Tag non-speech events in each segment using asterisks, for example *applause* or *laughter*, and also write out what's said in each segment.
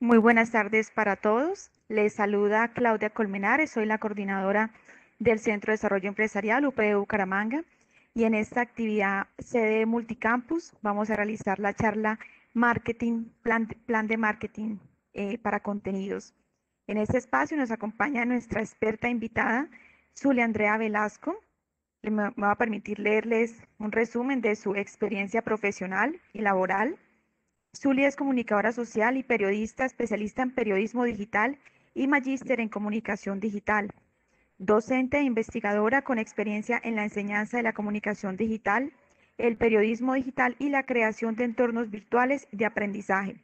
Muy buenas tardes para todos. Les saluda Claudia Colmenares, soy la coordinadora del Centro de Desarrollo Empresarial upeu Bucaramanga y en esta actividad CD Multicampus vamos a realizar la charla Marketing, Plan, de Marketing eh, para Contenidos. En este espacio nos acompaña nuestra experta invitada, Zulia Andrea Velasco. Me va a permitir leerles un resumen de su experiencia profesional y laboral Zulia es comunicadora social y periodista, especialista en periodismo digital y magíster en comunicación digital. Docente e investigadora con experiencia en la enseñanza de la comunicación digital, el periodismo digital y la creación de entornos virtuales de aprendizaje.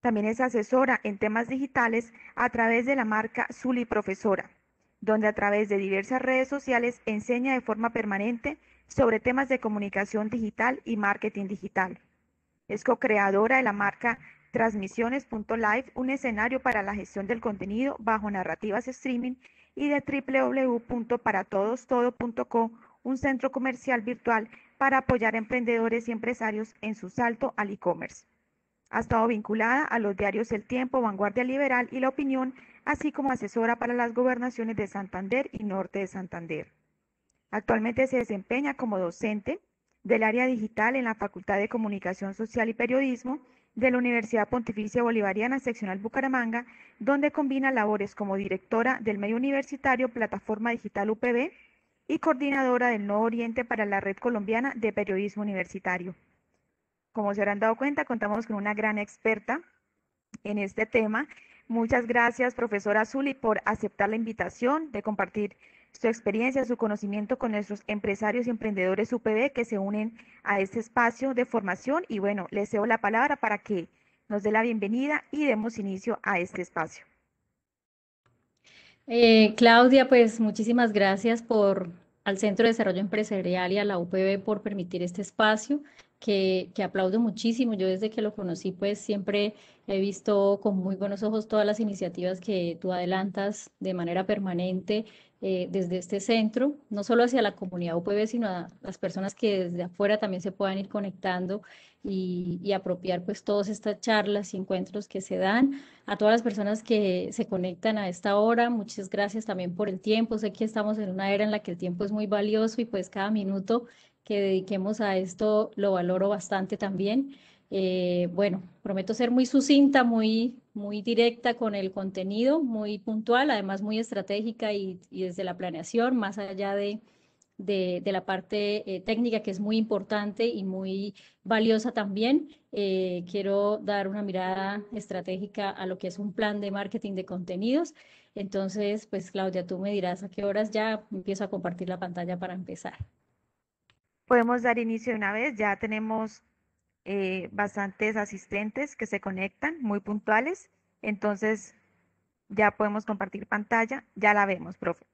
También es asesora en temas digitales a través de la marca Zuli Profesora, donde a través de diversas redes sociales enseña de forma permanente sobre temas de comunicación digital y marketing digital. Es co-creadora de la marca Transmisiones.live, un escenario para la gestión del contenido bajo narrativas streaming y de www.paratodostodo.co, un centro comercial virtual para apoyar a emprendedores y empresarios en su salto al e-commerce. Ha estado vinculada a los diarios El Tiempo, Vanguardia Liberal y La Opinión, así como asesora para las gobernaciones de Santander y Norte de Santander. Actualmente se desempeña como docente, del área digital en la Facultad de Comunicación Social y Periodismo de la Universidad Pontificia Bolivariana Seccional Bucaramanga, donde combina labores como directora del medio universitario Plataforma Digital UPB y coordinadora del Nuevo Oriente para la Red Colombiana de Periodismo Universitario. Como se habrán dado cuenta, contamos con una gran experta en este tema. Muchas gracias, profesora Zuli, por aceptar la invitación de compartir su experiencia, su conocimiento con nuestros empresarios y emprendedores UPB que se unen a este espacio de formación. Y bueno, les cedo la palabra para que nos dé la bienvenida y demos inicio a este espacio. Eh, Claudia, pues muchísimas gracias por al Centro de Desarrollo Empresarial y a la UPB por permitir este espacio que, aplaudo muchísimo. Yo desde que lo conocí, pues siempre he visto con muy buenos ojos todas las iniciativas que tú adelantas de manera permanente eh, desde este centro, no solo hacia la comunidad UPB, sino a las personas que desde afuera también se puedan ir conectando y, y apropiar pues todas estas charlas y encuentros que se dan. A todas las personas que se conectan a esta hora, muchas gracias también por el tiempo. Sé que estamos en una era en la que el tiempo es muy valioso y pues cada minuto que dediquemos a esto lo valoro bastante también. Eh, bueno, prometo ser muy sucinta, muy, muy directa con el contenido, muy puntual, además muy estratégica y, desde la planeación, más allá de, la parte eh, técnica que es muy importante y muy valiosa también. Eh, quiero dar una mirada estratégica a lo que es un plan de marketing de contenidos. Entonces, pues Claudia, tú me dirás a qué horas ya empiezo a compartir la pantalla para empezar. Podemos dar inicio de una vez, ya tenemos eh, bastantes asistentes que se conectan, muy puntuales, entonces ya podemos compartir pantalla, ya la vemos, profe.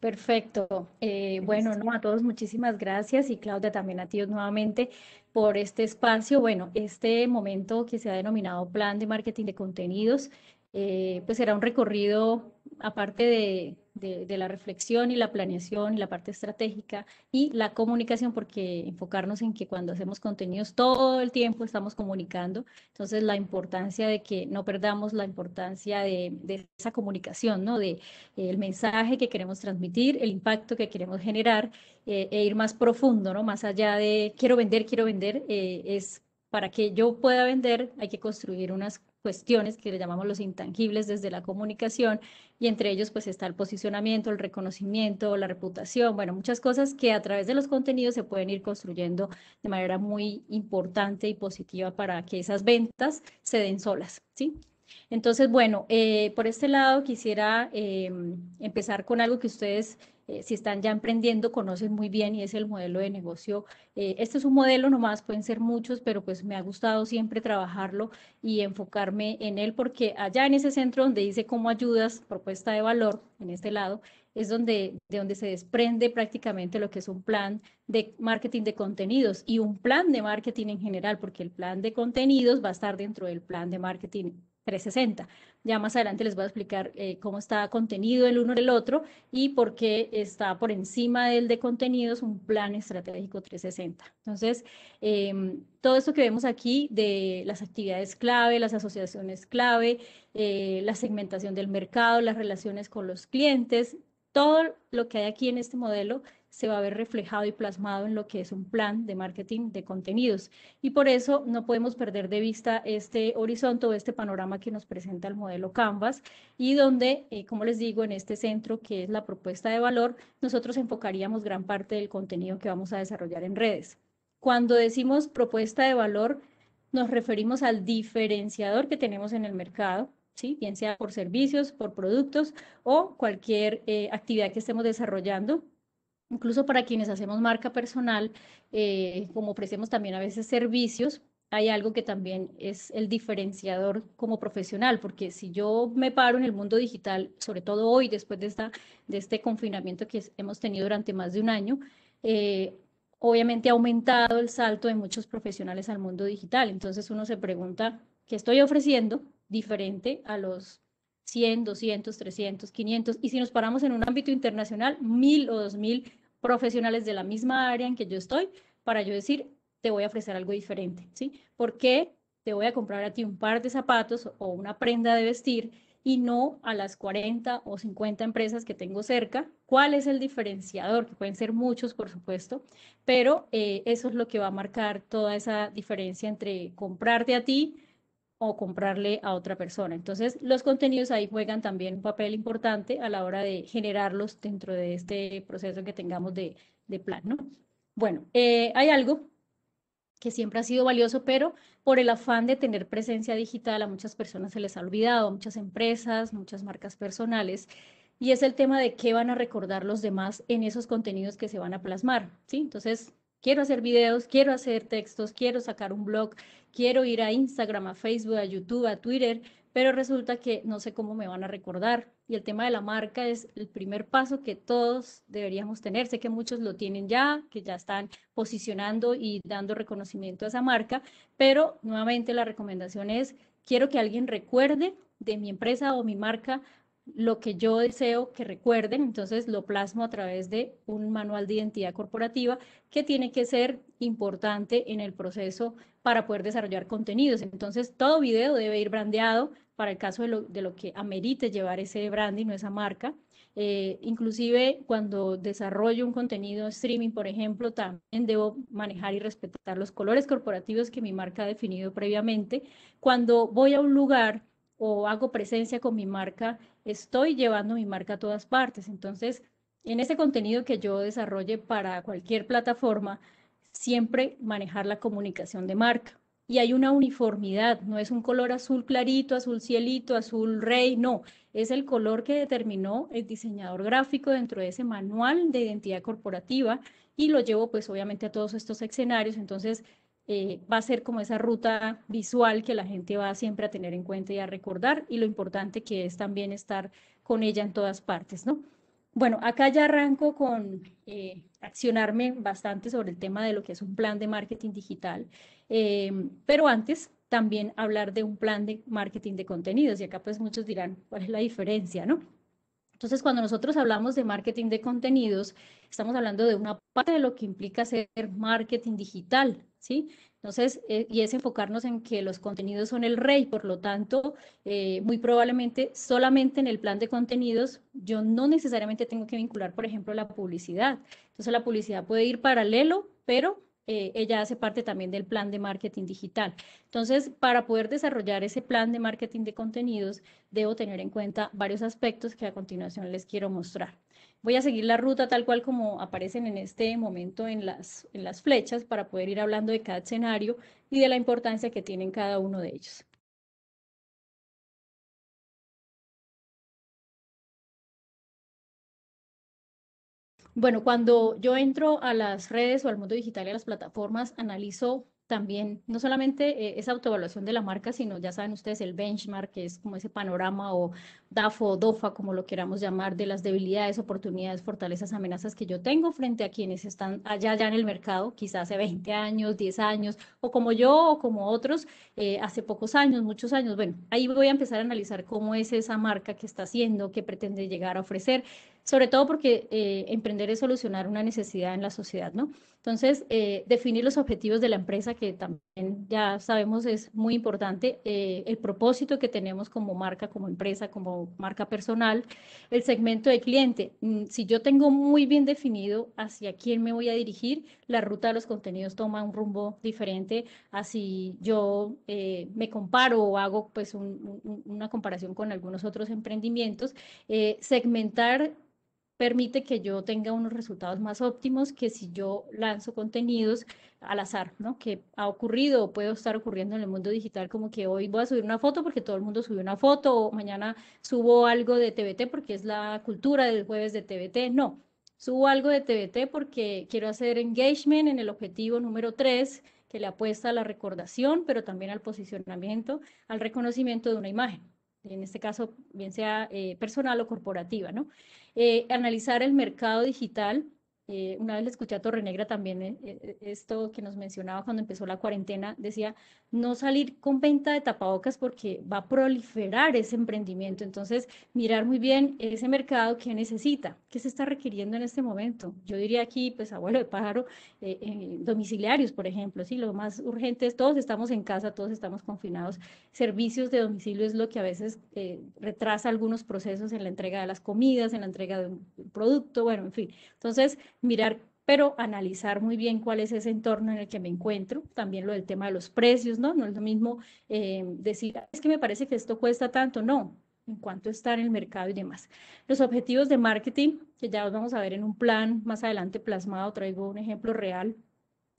Perfecto. Eh, bueno, no, a todos muchísimas gracias y Claudia también a ti nuevamente por este espacio. Bueno, este momento que se ha denominado Plan de Marketing de Contenidos, eh, pues será un recorrido, aparte de, de, la reflexión y la planeación, y la parte estratégica y la comunicación, porque enfocarnos en que cuando hacemos contenidos todo el tiempo estamos comunicando, entonces la importancia de que no perdamos la importancia de, esa comunicación, ¿no? De eh, el mensaje que queremos transmitir, el impacto que queremos generar eh, e ir más profundo, ¿no? Más allá de quiero vender, quiero vender, eh, es para que yo pueda vender hay que construir unas cuestiones que le llamamos los intangibles desde la comunicación y entre ellos pues está el posicionamiento, el reconocimiento, la reputación, bueno, muchas cosas que a través de los contenidos se pueden ir construyendo de manera muy importante y positiva para que esas ventas se den solas, ¿sí? Entonces, bueno, eh, por este lado quisiera em, empezar con algo que ustedes eh, si están ya emprendiendo, conocen muy bien y es el modelo de negocio. Eh, este es un modelo nomás, pueden ser muchos, pero pues me ha gustado siempre trabajarlo y enfocarme en él porque allá en ese centro donde dice cómo ayudas, propuesta de valor, en este lado, es donde, de donde se desprende prácticamente lo que es un plan de marketing de contenidos y un plan de marketing en general, porque el plan de contenidos va a estar dentro del plan de marketing 360. Ya más adelante les voy a explicar eh, cómo está contenido el uno del otro y por qué está por encima del de contenidos un plan estratégico 360. Entonces, em, todo esto que vemos aquí de las actividades clave, las asociaciones clave, eh, la segmentación del mercado, las relaciones con los clientes, todo lo que hay aquí en este modelo se va a ver reflejado y plasmado en lo que es un plan de marketing de contenidos. Y por eso no podemos perder de vista este horizonte o este panorama que nos presenta el modelo Canvas y donde, eh, como les digo, en este centro que es la propuesta de valor, nosotros enfocaríamos gran parte del contenido que vamos a desarrollar en redes. Cuando decimos propuesta de valor, nos referimos al diferenciador que tenemos en el mercado, ¿sí? bien sea por servicios, por productos o cualquier eh, actividad que estemos desarrollando Incluso para quienes hacemos marca personal, eh, como ofrecemos también a veces servicios, hay algo que también es el diferenciador como profesional, porque si yo me paro en el mundo digital, sobre todo hoy, después de, esta, de este confinamiento que hemos tenido durante más de un año, eh, obviamente ha aumentado el salto de muchos profesionales al mundo digital. Entonces uno se pregunta, ¿qué estoy ofreciendo diferente a los 100, 200, 300, 500? Y si nos paramos en un ámbito internacional, 1000 o 2000 profesionales de la misma área en que yo estoy para yo decir, te voy a ofrecer algo diferente, ¿sí? ¿Por qué te voy a comprar a ti un par de zapatos o una prenda de vestir y no a las 40 o 50 empresas que tengo cerca? ¿Cuál es el diferenciador? Que pueden ser muchos, por supuesto, pero eh, eso es lo que va a marcar toda esa diferencia entre comprarte a ti o comprarle a otra persona. Entonces, los contenidos ahí juegan también un papel importante a la hora de generarlos dentro de este proceso que tengamos de, de plan, ¿no? Bueno, eh, hay algo que siempre ha sido valioso, pero por el afán de tener presencia digital a muchas personas se les ha olvidado, muchas empresas, muchas marcas personales, y es el tema de qué van a recordar los demás en esos contenidos que se van a plasmar, ¿sí? Entonces, quiero hacer videos, quiero hacer textos, quiero sacar un blog, quiero ir a Instagram, a Facebook, a YouTube, a Twitter, pero resulta que no sé cómo me van a recordar. Y el tema de la marca es el primer paso que todos deberíamos tener. Sé que muchos lo tienen ya, que ya están posicionando y dando reconocimiento a esa marca, pero nuevamente la recomendación es, quiero que alguien recuerde de mi empresa o mi marca lo que yo deseo que recuerden, entonces lo plasmo a través de un manual de identidad corporativa que tiene que ser importante en el proceso para poder desarrollar contenidos. Entonces, todo video debe ir brandeado para el caso de lo, de lo que amerite llevar ese branding o esa marca. Eh, inclusive cuando desarrollo un contenido streaming, por ejemplo, también debo manejar y respetar los colores corporativos que mi marca ha definido previamente. Cuando voy a un lugar o hago presencia con mi marca estoy llevando mi marca a todas partes. Entonces, en ese contenido que yo desarrolle para cualquier plataforma, siempre manejar la comunicación de marca. Y hay una uniformidad, no es un color azul clarito, azul cielito, azul rey, no, es el color que determinó el diseñador gráfico dentro de ese manual de identidad corporativa y lo llevo pues obviamente a todos estos escenarios. Entonces, eh, va a ser como esa ruta visual que la gente va siempre a tener en cuenta y a recordar y lo importante que es también estar con ella en todas partes, ¿no? Bueno, acá ya arranco con eh, accionarme bastante sobre el tema de lo que es un plan de marketing digital, eh, pero antes también hablar de un plan de marketing de contenidos y acá pues muchos dirán cuál es la diferencia, ¿no? Entonces, cuando nosotros hablamos de marketing de contenidos, estamos hablando de una parte de lo que implica ser marketing digital, ¿sí? Entonces, eh, y es enfocarnos en que los contenidos son el rey, por lo tanto, eh, muy probablemente solamente en el plan de contenidos yo no necesariamente tengo que vincular, por ejemplo, la publicidad. Entonces, la publicidad puede ir paralelo, pero eh, ella hace parte también del plan de marketing digital. Entonces, para poder desarrollar ese plan de marketing de contenidos, debo tener en cuenta varios aspectos que a continuación les quiero mostrar. Voy a seguir la ruta tal cual como aparecen en este momento en las, en las flechas para poder ir hablando de cada escenario y de la importancia que tienen cada uno de ellos. Bueno, cuando yo entro a las redes o al mundo digital y a las plataformas, analizo también no solamente eh, esa autoevaluación de la marca, sino ya saben ustedes el benchmark, que es como ese panorama o DAFO o DOFA, como lo queramos llamar, de las debilidades, oportunidades, fortalezas, amenazas que yo tengo frente a quienes están allá, allá en el mercado, quizás hace 20 años, 10 años, o como yo o como otros, eh, hace pocos años, muchos años. Bueno, ahí voy a empezar a analizar cómo es esa marca que está haciendo, qué pretende llegar a ofrecer, sobre todo porque eh, emprender es solucionar una necesidad en la sociedad, ¿no? Entonces, eh, definir los objetivos de la empresa, que también ya sabemos es muy importante, eh, el propósito que tenemos como marca, como empresa, como marca personal, el segmento de cliente. Mm, si yo tengo muy bien definido hacia quién me voy a dirigir, la ruta de los contenidos toma un rumbo diferente a si yo me comparo o hago pues una comparación con algunos otros emprendimientos. segmentar permite que yo tenga unos resultados más óptimos que si yo lanzo contenidos al azar, ¿no? Que ha ocurrido o puede estar ocurriendo en el mundo digital, como que hoy voy a subir una foto porque todo el mundo subió una foto, o mañana subo algo de TBT porque es la cultura del jueves de TBT. No, subo algo de TBT porque quiero hacer engagement en el objetivo número tres que le apuesta a la recordación, pero también al posicionamiento, al reconocimiento de una imagen en este caso, bien sea eh, personal o corporativa, ¿no? Eh, analizar el mercado digital eh, una vez le escuché a Torrenegra también eh, eh, esto que nos mencionaba cuando empezó la cuarentena, decía no salir con venta de tapabocas porque va a proliferar ese emprendimiento. Entonces, mirar muy bien ese mercado que necesita, qué se está requiriendo en este momento. Yo diría aquí, pues, abuelo de pájaro, domiciliarios, por ejemplo, sí, lo más urgente es, todos estamos en casa, todos estamos confinados. Servicios de domicilio es lo que a veces retrasa algunos procesos en la entrega de las comidas, en la entrega de un producto, bueno, en fin. Entonces, mirar, pero analizar muy bien cuál es ese entorno en el que me encuentro. También lo del tema de los precios, ¿no? No es lo mismo eh, decir, ah, es que me parece que esto cuesta tanto. No, en cuanto está en el mercado y demás. Los objetivos de marketing, que ya los vamos a ver en un plan más adelante plasmado, traigo un ejemplo real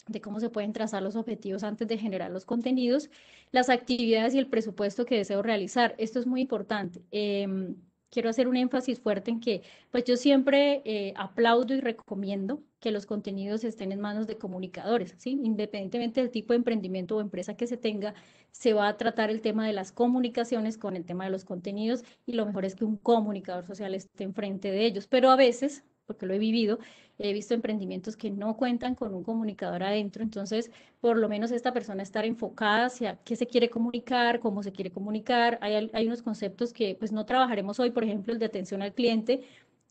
de cómo se pueden trazar los objetivos antes de generar los contenidos, las actividades y el presupuesto que deseo realizar. Esto es muy importante. Eh, quiero hacer un énfasis fuerte en que, pues yo siempre eh, aplaudo y recomiendo que los contenidos estén en manos de comunicadores, ¿sí? Independientemente del tipo de emprendimiento o empresa que se tenga, se va a tratar el tema de las comunicaciones con el tema de los contenidos y lo mejor es que un comunicador social esté enfrente de ellos, pero a veces porque lo he vivido, he visto emprendimientos que no cuentan con un comunicador adentro, entonces por lo menos esta persona estar enfocada hacia qué se quiere comunicar, cómo se quiere comunicar, hay, hay unos conceptos que pues no trabajaremos hoy, por ejemplo, el de atención al cliente,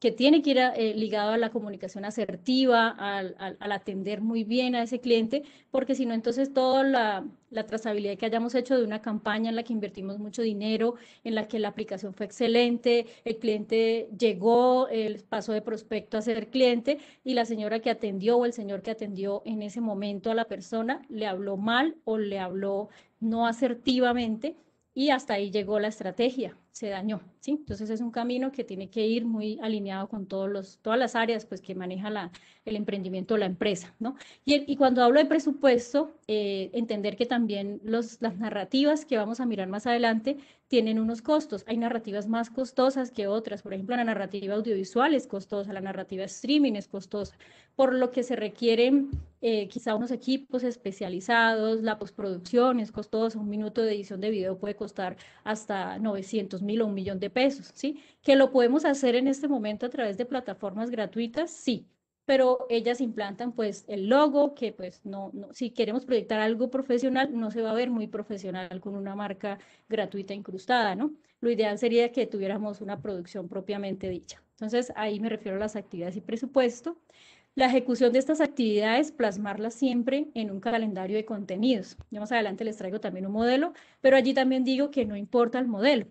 que tiene que ir eh, ligado a la comunicación asertiva, al, atender muy bien a ese cliente, porque si no, entonces toda la, la, trazabilidad que hayamos hecho de una campaña en la que invertimos mucho dinero, en la que la aplicación fue excelente, el cliente llegó, el paso de prospecto a ser cliente y la señora que atendió o el señor que atendió en ese momento a la persona le habló mal o le habló no asertivamente y hasta ahí llegó la estrategia se dañó, ¿sí? Entonces es un camino que tiene que ir muy alineado con todos los, todas las áreas pues, que maneja la, el emprendimiento o la empresa, ¿no? Y, cuando hablo de presupuesto, eh, entender que también los, las narrativas que vamos a mirar más adelante tienen unos costos. Hay narrativas más costosas que otras. Por ejemplo, la narrativa audiovisual es costosa, la narrativa streaming es costosa, por lo que se requieren eh, quizá unos equipos especializados, la postproducción es costosa, un minuto de edición de video puede costar hasta 900 mil o un millón de pesos, ¿sí? ¿Que lo podemos hacer en este momento a través de plataformas gratuitas? Sí, pero ellas implantan pues el logo, que pues no, si queremos proyectar algo profesional, no se va a ver muy profesional con una marca gratuita incrustada, ¿no? Lo ideal sería que tuviéramos una producción propiamente dicha. Entonces, ahí me refiero a las actividades y presupuesto. La ejecución de estas actividades, plasmarlas siempre en un calendario de contenidos. ya más adelante les traigo también un modelo, pero allí también digo que no importa el modelo.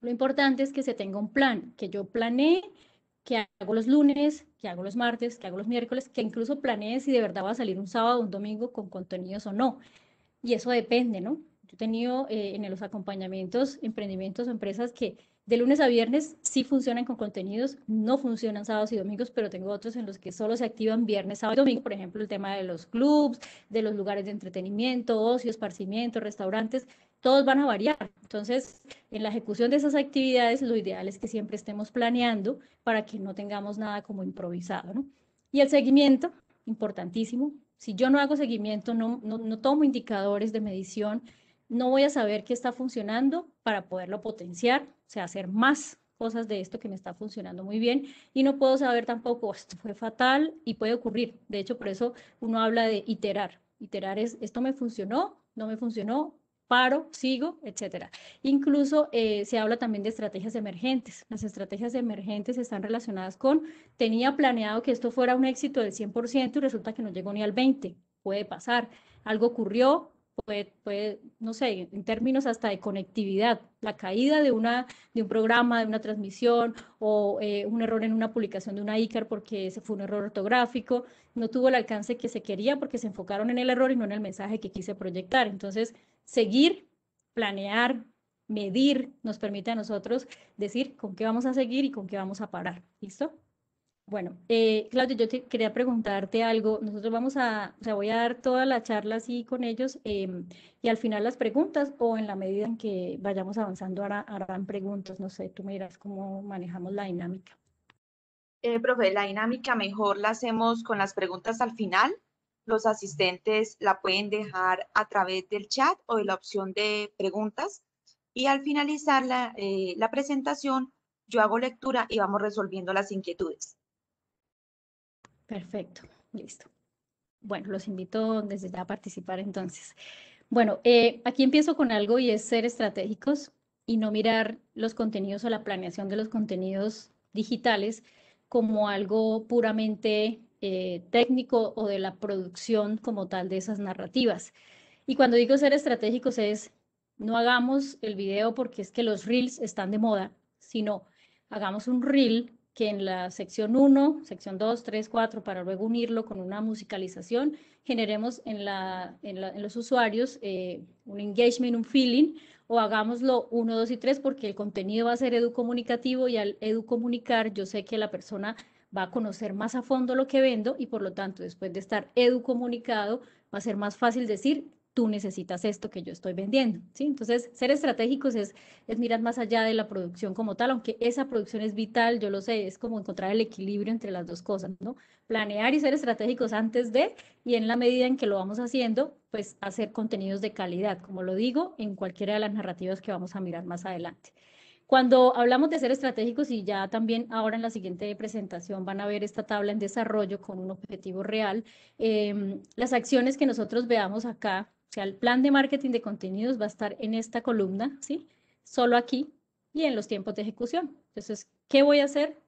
Lo importante es que se tenga un plan, que yo planee, que hago los lunes, que hago los martes, que hago los miércoles, que incluso planeé si de verdad va a salir un sábado o un domingo con contenidos o no. Y eso depende, ¿no? Yo he tenido eh, en los acompañamientos, emprendimientos empresas que de lunes a viernes sí funcionan con contenidos, no funcionan sábados y domingos, pero tengo otros en los que solo se activan viernes, sábado y domingo, por ejemplo, el tema de los clubs, de los lugares de entretenimiento, ocio, esparcimiento, restaurantes, todos van a variar. Entonces, en la ejecución de esas actividades, lo ideal es que siempre estemos planeando para que no tengamos nada como improvisado. Y el seguimiento, importantísimo. Si yo no hago seguimiento, no, no, tomo indicadores de medición, no voy a saber qué está funcionando para poderlo potenciar, o sea, hacer más cosas de esto que me está funcionando muy bien y no puedo saber tampoco, oh, esto fue fatal y puede ocurrir. De hecho, por eso uno habla de iterar. Iterar es, esto me funcionó, no me funcionó, paro, sigo, etcétera. Incluso eh, se habla también de estrategias emergentes. Las estrategias emergentes están relacionadas con, tenía planeado que esto fuera un éxito del 100% y resulta que no llegó ni al 20%. Puede pasar. Algo ocurrió, puede, puede, no sé, en términos hasta de conectividad, la caída de, una, de un programa, de una transmisión o eh, un error en una publicación de una ICAR porque ese fue un error ortográfico, no tuvo el alcance que se quería porque se enfocaron en el error y no en el mensaje que quise proyectar. Entonces, seguir, planear, medir, nos permite a nosotros decir con qué vamos a seguir y con qué vamos a parar. ¿Listo? Bueno, eh, Claudia, yo quería preguntarte algo. Nosotros vamos a, o sea, voy a dar toda la charla así con ellos em, y al final las preguntas o en la medida en que vayamos avanzando ahora harán preguntas. No sé, tú me dirás cómo manejamos la dinámica. Eh, profe, la dinámica mejor la hacemos con las preguntas al final los asistentes la pueden dejar a través del chat o de la opción de preguntas. Y al finalizar eh, la, presentación, yo hago lectura y vamos resolviendo las inquietudes. Perfecto, listo. Bueno, los invito desde ya a participar entonces. Bueno, eh, aquí empiezo con algo y es ser estratégicos y no mirar los contenidos o la planeación de los contenidos digitales como algo puramente eh, técnico o de la producción como tal de esas narrativas. Y cuando digo ser estratégicos es, no hagamos el video porque es que los reels están de moda, sino hagamos un reel que en la sección 1, sección 2, 3, 4, para luego unirlo con una musicalización, generemos en, la, en, los usuarios eh, un engagement, un feeling, o hagámoslo 1, 2 y 3 porque el contenido va a ser educomunicativo y al educomunicar yo sé que la persona va a conocer más a fondo lo que vendo y por lo tanto después de estar educomunicado va a ser más fácil decir tú necesitas esto que yo estoy vendiendo, ¿sí? Entonces, ser estratégicos es, es mirar más allá de la producción como tal, aunque esa producción es vital, yo lo sé, es como encontrar el equilibrio entre las dos cosas, ¿no? Planear y ser estratégicos antes de y en la medida en que lo vamos haciendo, pues hacer contenidos de calidad, como lo digo, en cualquiera de las narrativas que vamos a mirar más adelante. Cuando hablamos de ser estratégicos, y ya también ahora en la siguiente presentación van a ver esta tabla en desarrollo con un objetivo real, em, las acciones que nosotros veamos acá, o sea, el plan de marketing de contenidos va a estar en esta columna, ¿sí? Solo aquí y en los tiempos de ejecución. Entonces, ¿qué voy a hacer?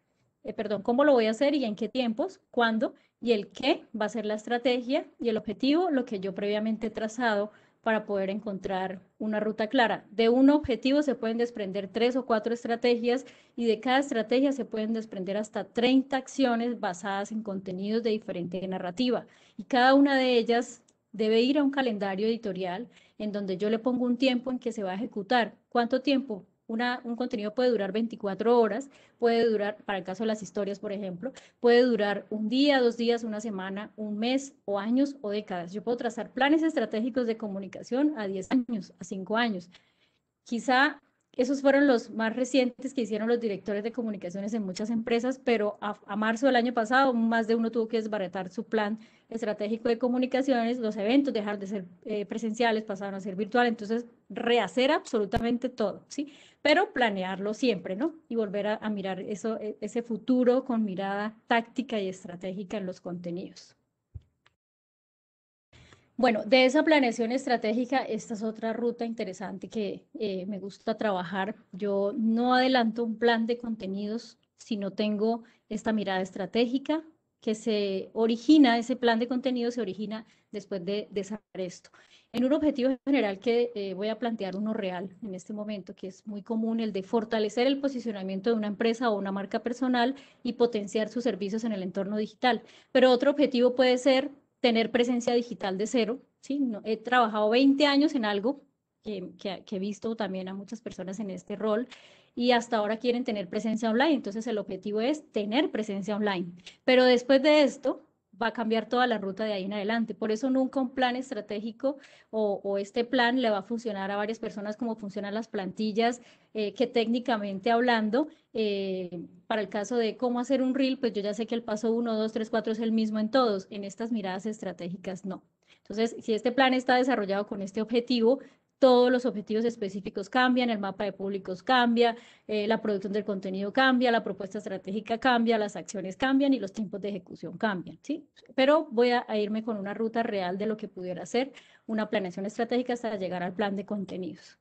Eh, perdón, ¿cómo lo voy a hacer y en qué tiempos? ¿Cuándo? Y el qué va a ser la estrategia y el objetivo, lo que yo previamente he trazado para poder encontrar una ruta clara. De un objetivo se pueden desprender tres o cuatro estrategias y de cada estrategia se pueden desprender hasta 30 acciones basadas en contenidos de diferente narrativa. Y cada una de ellas debe ir a un calendario editorial en donde yo le pongo un tiempo en que se va a ejecutar. ¿Cuánto tiempo? un contenido puede durar 24 horas, puede durar, para el caso de las historias, por ejemplo, puede durar un día, dos días, una semana, un mes o años o décadas. Yo puedo trazar planes estratégicos de comunicación a 10 años, a 5 años. Quizá esos fueron los más recientes que hicieron los directores de comunicaciones en muchas empresas, pero a, marzo del año pasado más de uno tuvo que desbaratar su plan estratégico de comunicaciones, los eventos dejaron de ser eh, presenciales, pasaron a ser virtuales, entonces rehacer absolutamente todo, ¿sí? pero planearlo siempre, ¿no? Y volver a, mirar eso, e, ese futuro con mirada táctica y estratégica en los contenidos. Bueno, de esa planeación estratégica, esta es otra ruta interesante que eh, me gusta trabajar. Yo no adelanto un plan de contenidos si no tengo esta mirada estratégica, que se origina, ese plan de contenido se origina después de desarrollar esto. En un objetivo general que eh, voy a plantear uno real en este momento, que es muy común, el de fortalecer el posicionamiento de una empresa o una marca personal y potenciar sus servicios en el entorno digital. Pero otro objetivo puede ser tener presencia digital de cero. ¿sí? No, he trabajado 20 años en algo que he visto también a muchas personas en este rol y hasta ahora quieren tener presencia online. Entonces el objetivo es tener presencia online. Pero después de esto va a cambiar toda la ruta de ahí en adelante. Por eso nunca un plan estratégico o, este plan le va a funcionar a varias personas como funcionan las plantillas, eh, que técnicamente hablando, eh, para el caso de cómo hacer un reel, pues yo ya sé que el paso 1, 2, 3, 4 es el mismo en todos. En estas miradas estratégicas no. Entonces, si este plan está desarrollado con este objetivo, todos los objetivos específicos cambian, el mapa de públicos cambia, eh, la producción del contenido cambia, la propuesta estratégica cambia, las acciones cambian y los tiempos de ejecución cambian, ¿sí? Pero voy a, irme con una ruta real de lo que pudiera ser una planeación estratégica hasta llegar al plan de contenidos.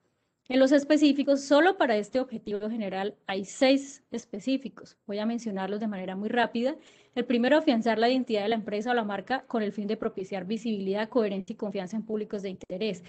En los específicos, solo para este objetivo general hay seis específicos. Voy a mencionarlos de manera muy rápida. El primero, afianzar la identidad de la empresa o la marca con el fin de propiciar visibilidad, coherencia y confianza en públicos de interés.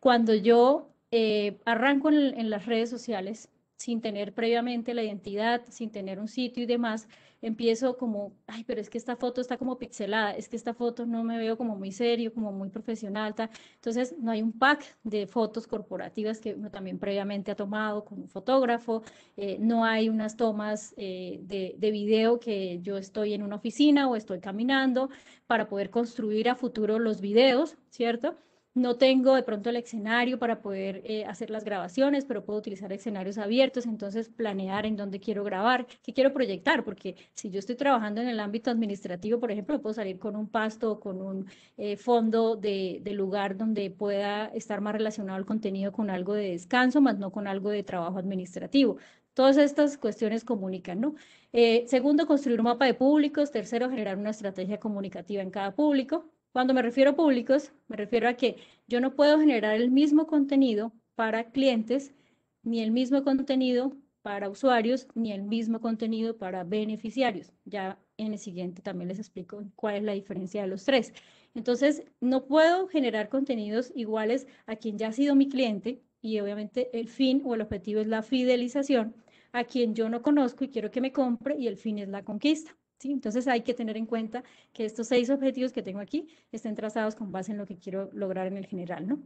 Cuando yo eh, arranco en, las redes sociales, sin tener previamente la identidad, sin tener un sitio y demás, empiezo como, ay, pero es que esta foto está como pixelada, es que esta foto no me veo como muy serio, como muy profesional. Tal. Entonces, no hay un pack de fotos corporativas que uno también previamente ha tomado con un fotógrafo, eh, no hay unas tomas eh, de, de video que yo estoy en una oficina o estoy caminando para poder construir a futuro los videos, ¿cierto? No tengo de pronto el escenario para poder eh, hacer las grabaciones, pero puedo utilizar escenarios abiertos, entonces planear en dónde quiero grabar, qué quiero proyectar, porque si yo estoy trabajando en el ámbito administrativo, por ejemplo, puedo salir con un pasto o con un eh, fondo de, lugar donde pueda estar más relacionado el contenido con algo de descanso, más no con algo de trabajo administrativo. Todas estas cuestiones comunican, ¿no? Eh, segundo, construir un mapa de públicos. Tercero, generar una estrategia comunicativa en cada público. Cuando me refiero a públicos, me refiero a que yo no puedo generar el mismo contenido para clientes, ni el mismo contenido para usuarios, ni el mismo contenido para beneficiarios. Ya en el siguiente también les explico cuál es la diferencia de los tres. Entonces, no puedo generar contenidos iguales a quien ya ha sido mi cliente y obviamente el fin o el objetivo es la fidelización a quien yo no conozco y quiero que me compre y el fin es la conquista. Entonces hay que tener en cuenta que estos seis objetivos que tengo aquí estén trazados con base en lo que quiero lograr en el general, ¿no?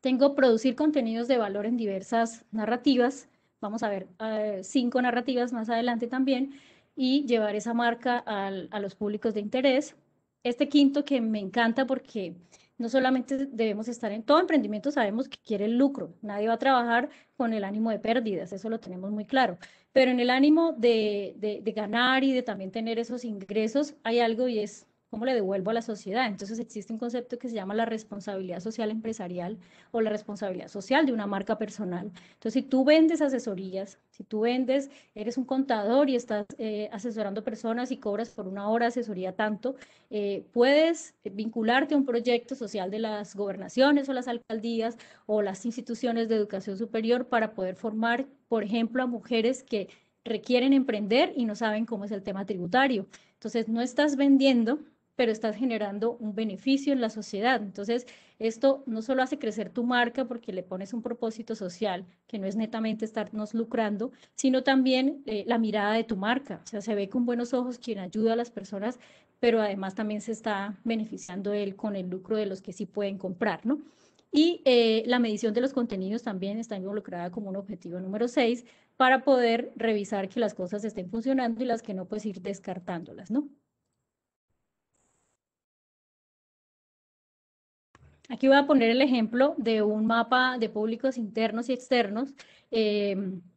Tengo producir contenidos de valor en diversas narrativas, vamos a ver eh, cinco narrativas más adelante también, y llevar esa marca a los públicos de interés. Este quinto que me encanta porque no solamente debemos estar en todo emprendimiento, sabemos que quiere el lucro, nadie va a trabajar con el ánimo de pérdidas, eso lo tenemos muy claro, pero en el ánimo de, de ganar y de también tener esos ingresos hay algo y es ¿Cómo le devuelvo a la sociedad? Entonces existe un concepto que se llama la responsabilidad social empresarial o la responsabilidad social de una marca personal. Entonces, si tú vendes asesorías, si tú vendes, eres un contador y estás eh, asesorando personas y cobras por una hora asesoría tanto, eh, puedes vincularte a un proyecto social de las gobernaciones o las alcaldías o las instituciones de educación superior para poder formar, por ejemplo, a mujeres que requieren emprender y no saben cómo es el tema tributario. Entonces, no estás vendiendo pero estás generando un beneficio en la sociedad. Entonces, esto no solo hace crecer tu marca porque le pones un propósito social, que no es netamente estarnos lucrando, sino también eh, la mirada de tu marca. O sea, se ve con buenos ojos quien ayuda a las personas, pero además también se está beneficiando él con el lucro de los que sí pueden comprar, ¿no? Y eh, la medición de los contenidos también está involucrada como un objetivo número seis para poder revisar que las cosas estén funcionando y las que no, pues ir descartándolas, ¿no? Aquí voy a poner el ejemplo de un mapa de públicos internos y externos. Eh,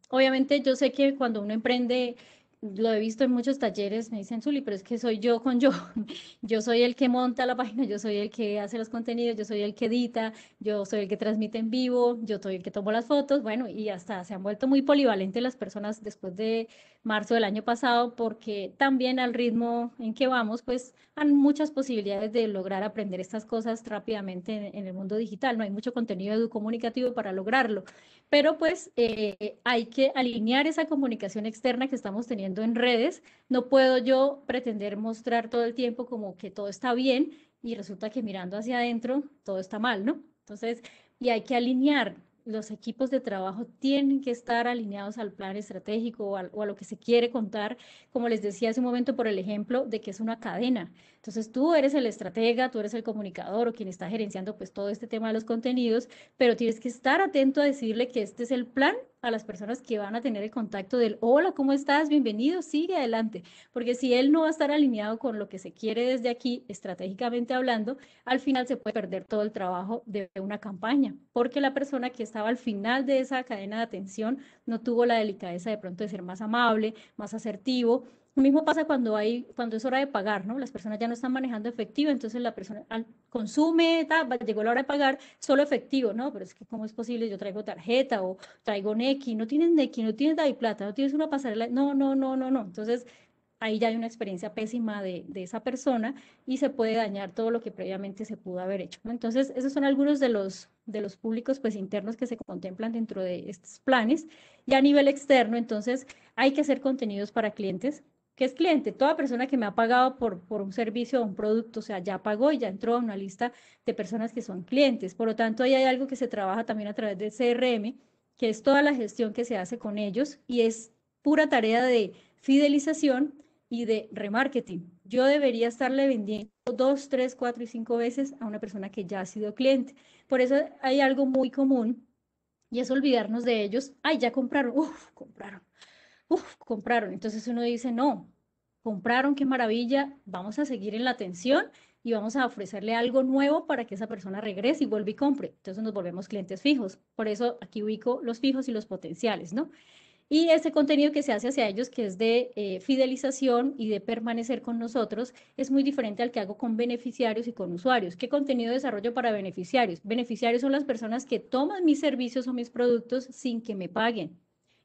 obviamente yo sé que cuando uno emprende lo he visto en muchos talleres, me dicen, Zuli, pero es que soy yo con yo. *laughs* Yo soy el que monta la página, yo soy el que hace los contenidos, yo soy el que edita, yo soy el que transmite en vivo, yo soy el que tomo las fotos. Bueno, y hasta se han vuelto muy polivalentes las personas después de marzo del año pasado, porque también al ritmo en que vamos, pues han muchas posibilidades de lograr aprender estas cosas rápidamente en, el mundo digital. No hay mucho contenido educomunicativo para lograrlo pero pues eh, hay que alinear esa comunicación externa que estamos teniendo en redes. No puedo yo pretender mostrar todo el tiempo como que todo está bien y resulta que mirando hacia adentro todo está mal, ¿no? Entonces, y hay que alinear. Los equipos de trabajo tienen que estar alineados al plan estratégico o a, o a lo que se quiere contar, como les decía hace un momento por el ejemplo de que es una cadena. Entonces tú eres el estratega, tú eres el comunicador o quien está gerenciando pues todo este tema de los contenidos, pero tienes que estar atento a decirle que este es el plan a las personas que van a tener el contacto del hola, ¿cómo estás? Bienvenido, sigue adelante, porque si él no va a estar alineado con lo que se quiere desde aquí, estratégicamente hablando, al final se puede perder todo el trabajo de una campaña, porque la persona que estaba al final de esa cadena de atención no tuvo la delicadeza de pronto de ser más amable, más asertivo, lo mismo pasa cuando, hay, cuando es hora de pagar, ¿no? Las personas ya no están manejando efectivo, entonces la persona consume, llegó la hora de pagar, solo efectivo, ¿no? Pero es que, ¿cómo es posible? Yo traigo tarjeta o traigo Nequi, no tienes Nequi, no tienes DAI Plata, no tienes una pasarela, no, no, no, no, no. Entonces, ahí ya hay una experiencia pésima de, de, esa persona y se puede dañar todo lo que previamente se pudo haber hecho. Entonces, esos son algunos de los, de los públicos pues, internos que se contemplan dentro de estos planes. Y a nivel externo, entonces, hay que hacer contenidos para clientes. ¿Qué es cliente? Toda persona que me ha pagado por, por un servicio o un producto, o sea, ya pagó y ya entró a una lista de personas que son clientes. Por lo tanto, ahí hay algo que se trabaja también a través de CRM, que es toda la gestión que se hace con ellos y es pura tarea de fidelización y de remarketing. Yo debería estarle vendiendo dos, tres, cuatro y cinco veces a una persona que ya ha sido cliente. Por eso hay algo muy común y es olvidarnos de ellos. Ay, ya compraron, Uf, compraron compraron. Entonces uno dice, no, compraron, qué maravilla, vamos a seguir en la atención y vamos a ofrecerle algo nuevo para que esa persona regrese y vuelva y compre. Entonces nos volvemos clientes fijos. Por eso aquí ubico los fijos y los potenciales, ¿no? Y ese contenido que se hace hacia ellos, que es de eh, fidelización y de permanecer con nosotros, es muy diferente al que hago con beneficiarios y con usuarios. ¿Qué contenido desarrollo para beneficiarios? Beneficiarios son las personas que toman mis servicios o mis productos sin que me paguen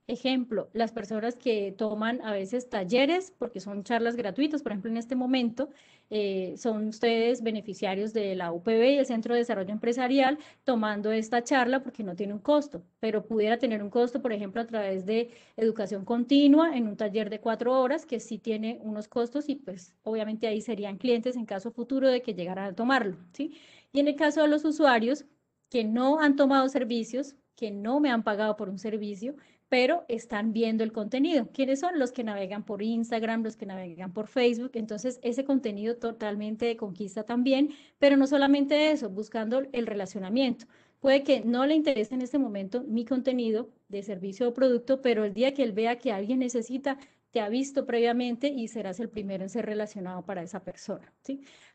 Ejemplo, las personas que toman a veces talleres, porque son charlas gratuitas, por ejemplo, en este momento, eh, son ustedes beneficiarios de la UPB y el Centro de Desarrollo Empresarial tomando esta charla porque no tiene un costo, pero pudiera tener un costo, por ejemplo, a través de educación continua en un taller de cuatro horas, que sí tiene unos costos y pues obviamente ahí serían clientes en caso futuro de que llegaran a tomarlo, ¿sí? Y en el caso de los usuarios que no han tomado servicios, que no me han pagado por un servicio, pero están viendo el contenido. ¿Quiénes son los que navegan por Instagram, los que navegan por Facebook? Entonces, ese contenido totalmente conquista también, pero no solamente eso, buscando el relacionamiento. Puede que no le interese en este momento mi contenido de servicio o producto, pero el día que él vea que alguien necesita, te ha visto previamente y serás el primero en ser relacionado para esa persona.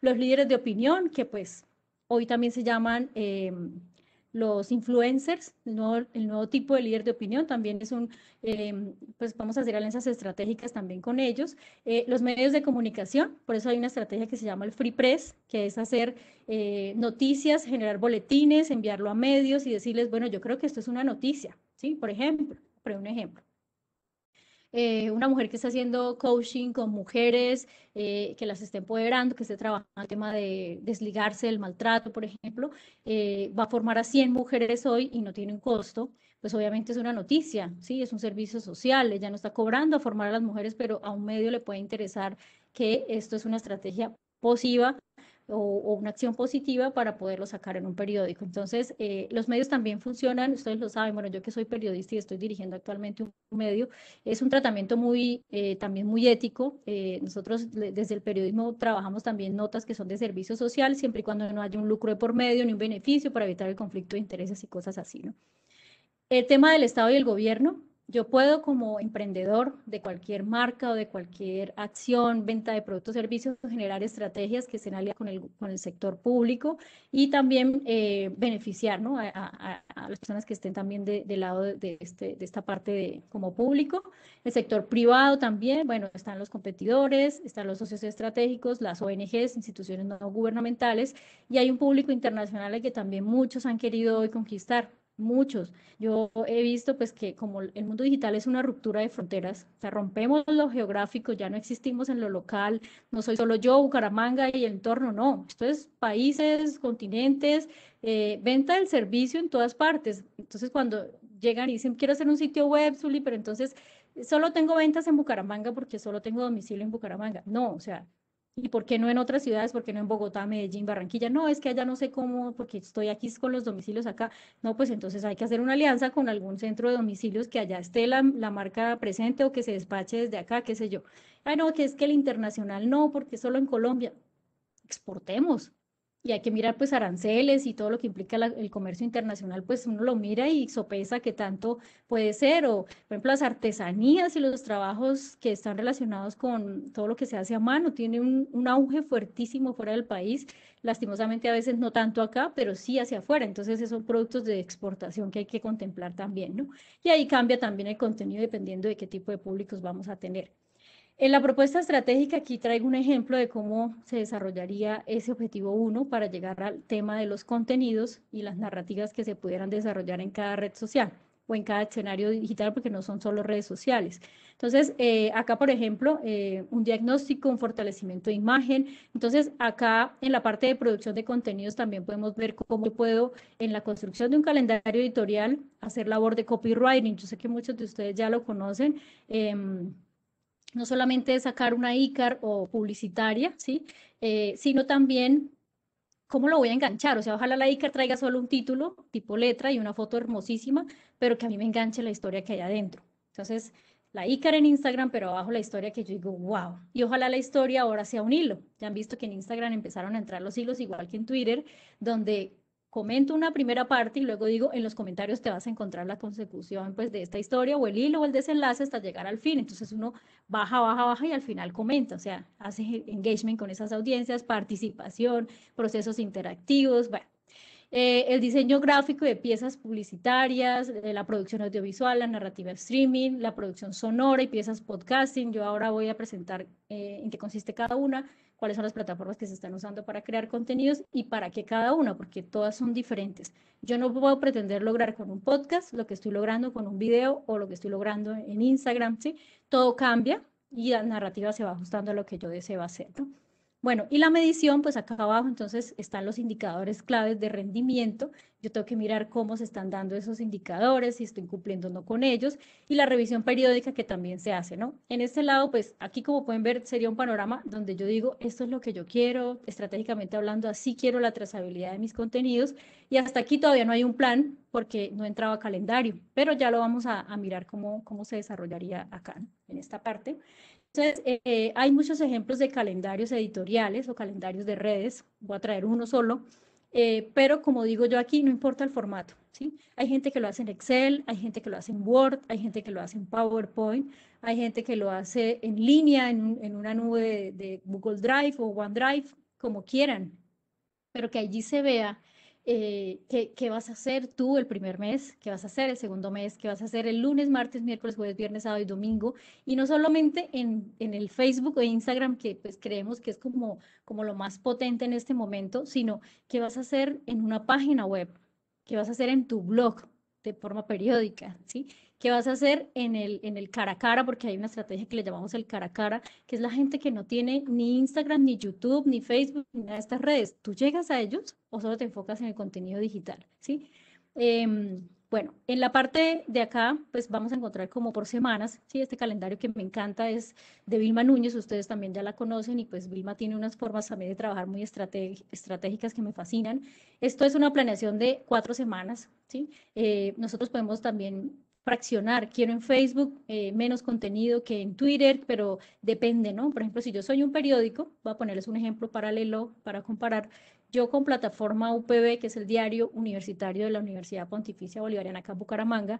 Los líderes de opinión, que pues hoy también se llaman... Em, los influencers, el nuevo, tipo de líder de opinión, también es un, em, pues vamos a hacer alianzas estratégicas también con ellos, eh, los medios de comunicación, por eso hay una estrategia que se llama el Free Press, que es hacer eh, noticias, generar boletines, enviarlo a medios y decirles, bueno, yo creo que esto es una noticia, ¿sí? Por ejemplo, por un ejemplo. Eh, una mujer que está haciendo coaching con mujeres, eh, que las esté empoderando, que esté trabajando el tema de desligarse del maltrato, por ejemplo, eh, va a formar a 100 mujeres hoy y no tiene un costo, pues obviamente es una noticia, ¿sí? Es un servicio social, ella no está cobrando a formar a las mujeres, pero a un medio le puede interesar que esto es una estrategia positiva o, una acción positiva para poderlo sacar en un periódico. Entonces, eh, los medios también funcionan, ustedes lo saben, bueno, yo que soy periodista y estoy dirigiendo actualmente un medio, es un tratamiento muy, eh, también muy ético. Eh, nosotros desde el periodismo trabajamos también notas que son de servicio social, siempre y cuando no haya un lucro de por medio ni un beneficio para evitar el conflicto de intereses y cosas así, ¿no? El tema del Estado y el gobierno, yo puedo como emprendedor de cualquier marca o de cualquier acción, venta de productos o servicios, generar estrategias que estén aliadas con el, sector público y también eh, beneficiar a, las personas que estén también del lado este, de, esta parte de, como público. El sector privado también, bueno, están los competidores, están los socios estratégicos, las ONGs, instituciones no gubernamentales y hay un público internacional al que también muchos han querido hoy conquistar muchos. Yo he visto pues que como el mundo digital es una ruptura de fronteras, o sea, rompemos lo geográfico, ya no existimos en lo local, no soy solo yo, Bucaramanga y el entorno, no, esto es países, continentes, eh, venta del servicio en todas partes. Entonces cuando llegan y dicen, quiero hacer un sitio web, Zuli, pero entonces solo tengo ventas en Bucaramanga porque solo tengo domicilio en Bucaramanga. No, o sea, ¿Y por qué no en otras ciudades? ¿Por qué no en Bogotá, Medellín, Barranquilla? No, es que allá no sé cómo, porque estoy aquí con los domicilios acá. No, pues entonces hay que hacer una alianza con algún centro de domicilios que allá esté la, marca presente o que se despache desde acá, qué sé yo. Ay, ah, no, que es que el internacional no, porque solo en Colombia. Exportemos, y hay que mirar pues aranceles y todo lo que implica el comercio internacional, pues uno lo mira y sopesa qué tanto puede ser, o por ejemplo las artesanías y los trabajos que están relacionados con todo lo que se hace a mano, tiene un, auge fuertísimo fuera del país, lastimosamente a veces no tanto acá, pero sí hacia afuera, entonces esos son productos de exportación que hay que contemplar también, ¿no? Y ahí cambia también el contenido dependiendo de qué tipo de públicos vamos a tener. En la propuesta estratégica aquí traigo un ejemplo de cómo se desarrollaría ese objetivo 1 para llegar al tema de los contenidos y las narrativas que se pudieran desarrollar en cada red social o en cada escenario digital, porque no son solo redes sociales. Entonces, eh, acá, por ejemplo, eh, un diagnóstico, un fortalecimiento de imagen. Entonces, acá en la parte de producción de contenidos también podemos ver cómo puedo en la construcción de un calendario editorial hacer labor de copywriting. Yo sé que muchos de ustedes ya lo conocen. Em, no solamente de sacar una ICAR o publicitaria, ¿sí? Eh, sino también cómo lo voy a enganchar. O sea, ojalá la ICAR traiga solo un título, tipo letra y una foto hermosísima, pero que a mí me enganche la historia que hay adentro. Entonces, la ICAR en Instagram, pero abajo la historia que yo digo, wow. Y ojalá la historia ahora sea un hilo. Ya han visto que en Instagram empezaron a entrar los hilos, igual que en Twitter, donde comento una primera parte y luego digo, en los comentarios te vas a encontrar la consecución pues, de esta historia o el hilo o el desenlace hasta llegar al fin. Entonces uno baja, baja, baja y al final comenta, o sea, hace engagement con esas audiencias, participación, procesos interactivos, bueno, eh, el diseño gráfico de piezas publicitarias, eh, la producción audiovisual, la narrativa streaming, la producción sonora y piezas podcasting. Yo ahora voy a presentar eh, en qué consiste cada una, cuáles son las plataformas que se están usando para crear contenidos y para qué cada una, porque todas son diferentes. Yo no puedo pretender lograr con un podcast lo que estoy logrando con un video o lo que estoy logrando en Instagram, ¿sí? Todo cambia y la narrativa se va ajustando a lo que yo deseo hacer, bueno, y la medición, pues acá abajo entonces están los indicadores claves de rendimiento. Yo tengo que mirar cómo se están dando esos indicadores, si estoy cumpliendo o no con ellos, y la revisión periódica que también se hace, ¿no? En este lado, pues aquí como pueden ver sería un panorama donde yo digo, esto es lo que yo quiero, estratégicamente hablando, así quiero la trazabilidad de mis contenidos, y hasta aquí todavía no hay un plan porque no entraba calendario, pero ya lo vamos a, mirar cómo, cómo se desarrollaría acá, en esta parte. Entonces, eh, eh, hay muchos ejemplos de calendarios editoriales o calendarios de redes, voy a traer uno solo, eh, pero como digo yo aquí, no importa el formato, ¿sí? Hay gente que lo hace en Excel, hay gente que lo hace en Word, hay gente que lo hace en PowerPoint, hay gente que lo hace en línea, en, una nube de, de Google Drive o OneDrive, como quieran, pero que allí se vea eh, ¿qué, vas a hacer tú el primer mes, qué vas a hacer el segundo mes, qué vas a hacer el lunes, martes, miércoles, jueves, viernes, sábado y domingo. Y no solamente en, el Facebook o e Instagram, que pues creemos que es como, como lo más potente en este momento, sino qué vas a hacer en una página web, qué vas a hacer en tu blog de forma periódica, ¿sí? ¿Qué vas a hacer en el, en el cara a cara? Porque hay una estrategia que le llamamos el cara a cara, que es la gente que no tiene ni Instagram, ni YouTube, ni Facebook, ni nada de estas redes. ¿Tú llegas a ellos o solo te enfocas en el contenido digital? ¿Sí? Em, bueno, en la parte de acá, pues vamos a encontrar como por semanas, ¿sí? Este calendario que me encanta es de Vilma Núñez, ustedes también ya la conocen y pues Vilma tiene unas formas también de trabajar muy estratégicas que me fascinan. Esto es una planeación de cuatro semanas, ¿sí? Eh, nosotros podemos también fraccionar. Quiero en Facebook eh, menos contenido que en Twitter, pero depende, ¿no? Por ejemplo, si yo soy un periódico, voy a ponerles un ejemplo paralelo para comparar. Yo con plataforma UPB, que es el diario universitario de la Universidad Pontificia Bolivariana acá en Bucaramanga,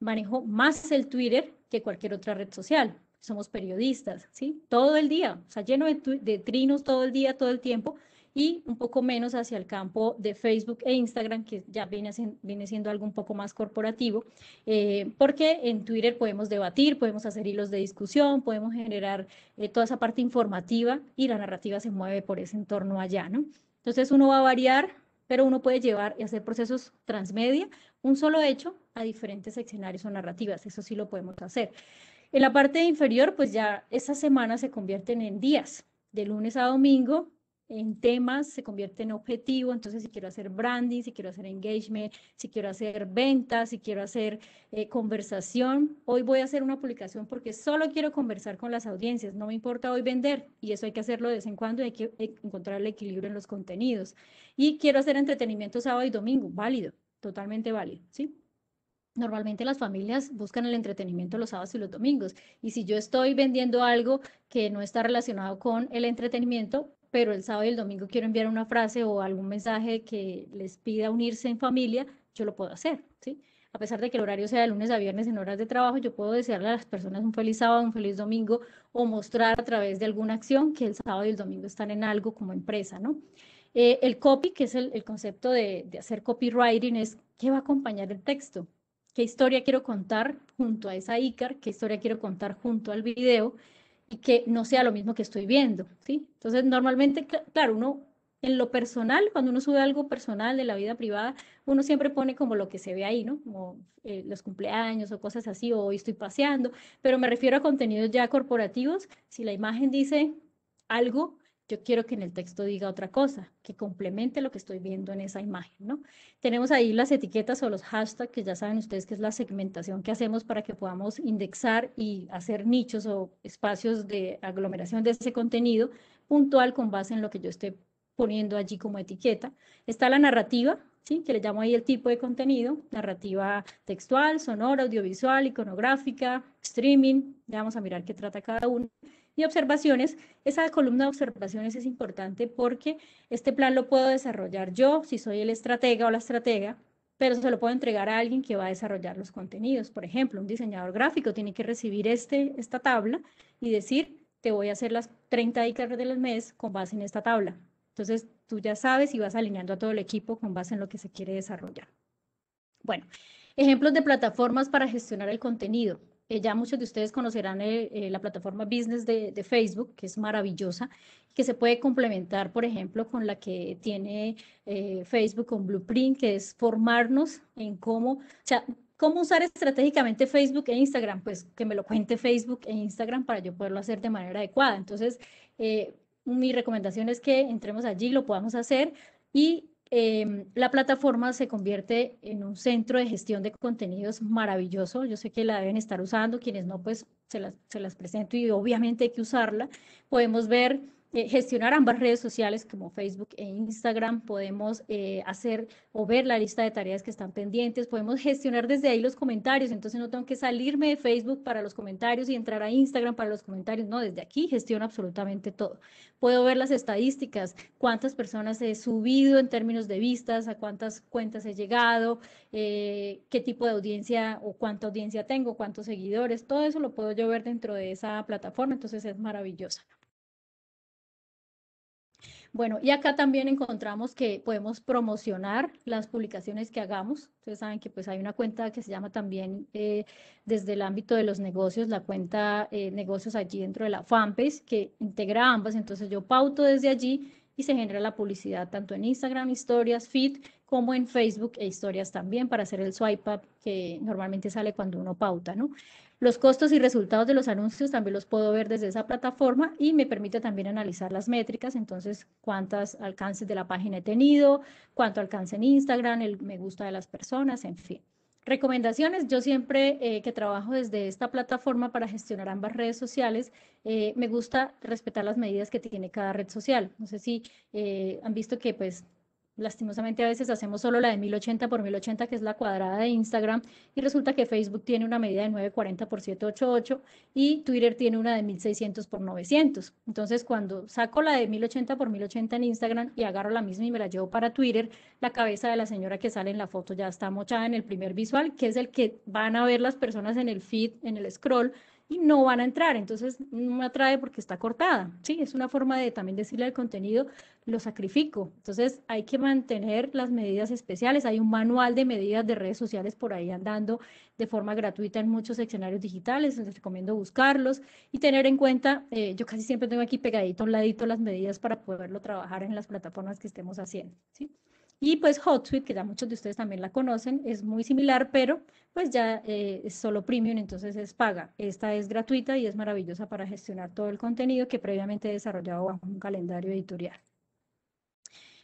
manejo más el Twitter que cualquier otra red social. Somos periodistas, ¿sí? Todo el día, o sea, lleno de trinos todo el día, todo el tiempo, y un poco menos hacia el campo de Facebook e Instagram, que ya viene, viene siendo algo un poco más corporativo, eh, porque en Twitter podemos debatir, podemos hacer hilos de discusión, podemos generar eh, toda esa parte informativa y la narrativa se mueve por ese entorno allá, ¿no? Entonces uno va a variar, pero uno puede llevar y hacer procesos transmedia, un solo hecho, a diferentes escenarios o narrativas, eso sí lo podemos hacer. En la parte inferior, pues ya esas semanas se convierten en días, de lunes a domingo, en temas, se convierte en objetivo. Entonces, si quiero hacer branding, si quiero hacer engagement, si quiero hacer ventas, si quiero hacer eh, conversación, hoy voy a hacer una publicación porque solo quiero conversar con las audiencias. No me importa hoy vender y eso hay que hacerlo de vez en cuando. hay que eh, encontrar el equilibrio en los contenidos. Y quiero hacer entretenimiento sábado y domingo. Válido, totalmente válido, ¿sí? Normalmente las familias buscan el entretenimiento los sábados y los domingos. Y si yo estoy vendiendo algo que no está relacionado con el entretenimiento, pero el sábado y el domingo quiero enviar una frase o algún mensaje que les pida unirse en familia, yo lo puedo hacer, ¿sí? A pesar de que el horario sea de lunes a viernes en horas de trabajo, yo puedo desearle a las personas un feliz sábado, un feliz domingo o mostrar a través de alguna acción que el sábado y el domingo están en algo como empresa, ¿no? Eh, el copy, que es el, concepto de, de hacer copywriting, es qué va a acompañar el texto, qué historia quiero contar junto a esa ICAR, qué historia quiero contar junto al video, y que no sea lo mismo que estoy viendo, ¿sí? Entonces, normalmente, claro, uno en lo personal, cuando uno sube algo personal de la vida privada, uno siempre pone como lo que se ve ahí, ¿no? Como eh, los cumpleaños o cosas así, o hoy estoy paseando, pero me refiero a contenidos ya corporativos, si la imagen dice algo yo quiero que en el texto diga otra cosa, que complemente lo que estoy viendo en esa imagen, ¿no? Tenemos ahí las etiquetas o los hashtags, que ya saben ustedes que es la segmentación que hacemos para que podamos indexar y hacer nichos o espacios de aglomeración de ese contenido puntual con base en lo que yo esté poniendo allí como etiqueta. Está la narrativa, ¿sí? que le llamo ahí el tipo de contenido, narrativa textual, sonora, audiovisual, iconográfica, streaming, ya vamos a mirar qué trata cada uno. Y observaciones, esa columna de observaciones es importante porque este plan lo puedo desarrollar yo, si soy el estratega o la estratega, pero se lo puedo entregar a alguien que va a desarrollar los contenidos. Por ejemplo, un diseñador gráfico tiene que recibir este, esta tabla y decir, te voy a hacer las 30 de del mes con base en esta tabla. Entonces, tú ya sabes y vas alineando a todo el equipo con base en lo que se quiere desarrollar. Bueno, ejemplos de plataformas para gestionar el contenido. Eh, ya muchos de ustedes conocerán eh, eh, la plataforma Business de, Facebook, que es maravillosa, que se puede complementar, por ejemplo, con la que tiene Facebook con Blueprint, que es formarnos en cómo, o sea, cómo usar estratégicamente Facebook e Instagram. Pues que me lo cuente Facebook e Instagram para yo poderlo hacer de manera adecuada. Entonces, mi recomendación es que entremos allí, lo podamos hacer y Em, la plataforma se convierte en un centro de gestión de contenidos maravilloso. Yo sé que la deben estar usando, quienes no, pues se las, se las presento y obviamente hay que usarla. Podemos ver eh, gestionar ambas redes sociales como Facebook e Instagram, podemos eh, hacer o ver la lista de tareas que están pendientes, podemos gestionar desde ahí los comentarios, entonces no tengo que salirme de Facebook para los comentarios y entrar a Instagram para los comentarios, no, desde aquí gestiono absolutamente todo. Puedo ver las estadísticas, cuántas personas he subido en términos de vistas, a cuántas cuentas he llegado, eh, qué tipo de audiencia o cuánta audiencia tengo, cuántos seguidores, todo eso lo puedo yo ver dentro de esa plataforma, entonces es maravillosa. Bueno, y acá también encontramos que podemos promocionar las publicaciones que hagamos. Ustedes saben que pues hay una cuenta que se llama también eh, desde el ámbito de los negocios, la cuenta eh, negocios allí dentro de la fanpage que integra ambas. Entonces yo pauto desde allí y se genera la publicidad tanto en Instagram, historias, feed, como en Facebook e historias también para hacer el swipe up que normalmente sale cuando uno pauta, ¿no? Los costos y resultados de los anuncios también los puedo ver desde esa plataforma y me permite también analizar las métricas, entonces cuántos alcances de la página he tenido, cuánto alcance en Instagram, el me gusta de las personas, en fin. Recomendaciones, yo siempre eh, que trabajo desde esta plataforma para gestionar ambas redes sociales, eh, me gusta respetar las medidas que tiene cada red social. No sé si eh, han visto que pues Lastimosamente a veces hacemos solo la de 1080 por 1080, que es la cuadrada de Instagram, y resulta que Facebook tiene una medida de 940 por 788 y Twitter tiene una de 1600 por 900. Entonces, cuando saco la de 1080 por 1080 en Instagram y agarro la misma y me la llevo para Twitter, la cabeza de la señora que sale en la foto ya está mochada en el primer visual, que es el que van a ver las personas en el feed, en el scroll, y no van a entrar. Entonces, no me atrae porque está cortada. Sí, es una forma de también decirle al contenido, lo sacrifico. Entonces, hay que mantener las medidas especiales. Hay un manual de medidas de redes sociales por ahí andando de forma gratuita en muchos escenarios digitales. Les recomiendo buscarlos y tener en cuenta, eh, yo casi siempre tengo aquí pegadito a un ladito las medidas para poderlo trabajar en las plataformas que estemos haciendo. ¿sí? Y pues HotSuite, que ya muchos de ustedes también la conocen, es muy similar, pero pues ya eh, es solo premium, entonces es paga. Esta es gratuita y es maravillosa para gestionar todo el contenido que previamente he desarrollado bajo un calendario editorial.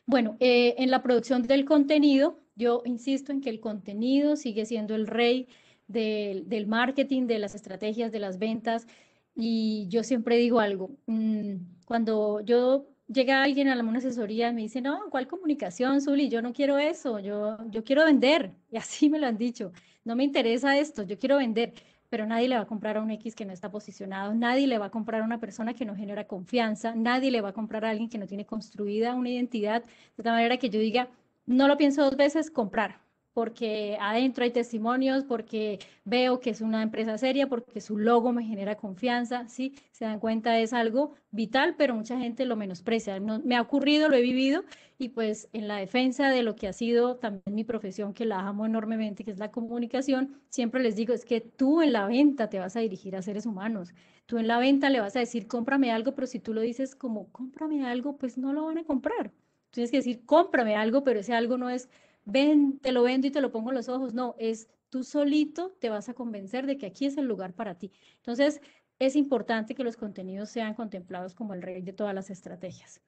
Bueno, eh, en la producción del contenido, yo insisto en que el contenido sigue siendo el rey del, marketing, de las estrategias, de las ventas. Y yo siempre digo algo, mm, cuando yo llega alguien a la asesoría y me dice, no, ¿cuál comunicación, Zuli? Yo no quiero eso, yo, yo quiero vender. *laughs* Y así me lo han dicho, no me interesa esto, yo quiero vender. Pero nadie le va a comprar a un X que no está posicionado, nadie le va a comprar a una persona que no genera confianza, nadie le va a comprar a alguien que no tiene construida una identidad, de tal manera que yo diga, no lo pienso dos veces, comprar porque adentro hay testimonios, porque veo que es una empresa seria, porque su logo me genera confianza, ¿sí? Se dan cuenta, es algo vital, pero mucha gente lo menosprecia. me ha ocurrido, lo he vivido, y pues en la defensa de lo que ha sido también mi profesión, que la amo enormemente, que es la comunicación, siempre les digo, es que tú en la venta te vas a dirigir a seres humanos, tú en la venta le vas a decir, cómprame algo, pero si tú lo dices como, cómprame algo, pues no lo van a comprar. Tienes que decir, cómprame algo, pero ese algo no es ven, te lo vendo y te lo pongo en los ojos. No, es tú solito te vas a convencer de que aquí es el lugar para ti. Entonces, es importante que los contenidos sean contemplados como el rey de todas las estrategias.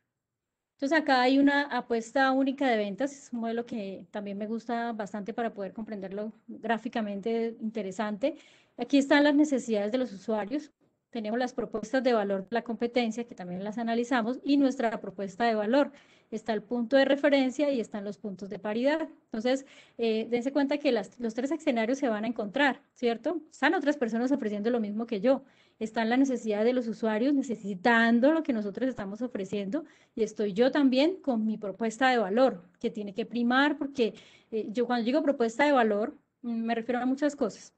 Entonces, acá hay una apuesta única de ventas, es un modelo que también me gusta bastante para poder comprenderlo gráficamente interesante. Aquí están las necesidades de los usuarios, tenemos las propuestas de valor de la competencia, que también las analizamos, y nuestra propuesta de valor. Está el punto de referencia y están los puntos de paridad. Entonces, eh, dense cuenta que las, los tres escenarios se van a encontrar, ¿cierto? Están otras personas ofreciendo lo mismo que yo. Están la necesidad de los usuarios necesitando lo que nosotros estamos ofreciendo y estoy yo también con mi propuesta de valor, que tiene que primar porque eh, yo cuando digo propuesta de valor, mm, me refiero a muchas cosas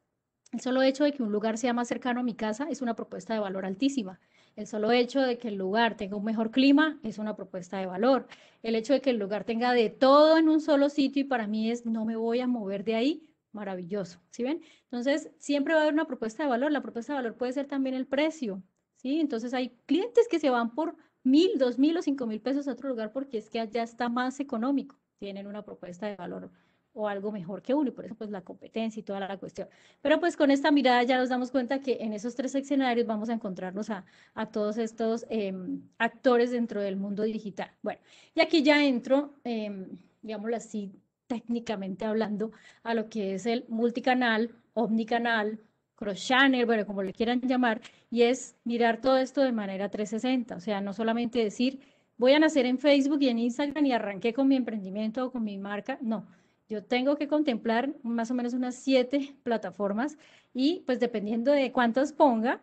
el solo hecho de que un lugar sea más cercano a mi casa es una propuesta de valor altísima. El solo hecho de que el lugar tenga un mejor clima es una propuesta de valor. El hecho de que el lugar tenga de todo en un solo sitio y para mí es no me voy a mover de ahí, maravilloso. ¿Sí ven? Entonces, siempre va a haber una propuesta de valor. La propuesta de valor puede ser también el precio. ¿Sí? Entonces, hay clientes que se van por mil, dos mil o cinco mil pesos a otro lugar porque es que allá está más económico. Tienen una propuesta de valor o algo mejor que uno, y por eso pues la competencia y toda la cuestión. Pero pues con esta mirada ya nos damos cuenta que en esos tres escenarios vamos a encontrarnos a, a todos estos em, actores dentro del mundo digital. Bueno, y aquí ya entro, em, digámoslo así, técnicamente hablando, a lo que es el multicanal, omnicanal, cross channel, bueno, como le quieran llamar, y es mirar todo esto de manera 360, o sea, no solamente decir, voy a nacer en Facebook y en Instagram y arranqué con mi emprendimiento o con mi marca, no, yo tengo que contemplar más o menos unas siete plataformas y pues dependiendo de cuántas ponga,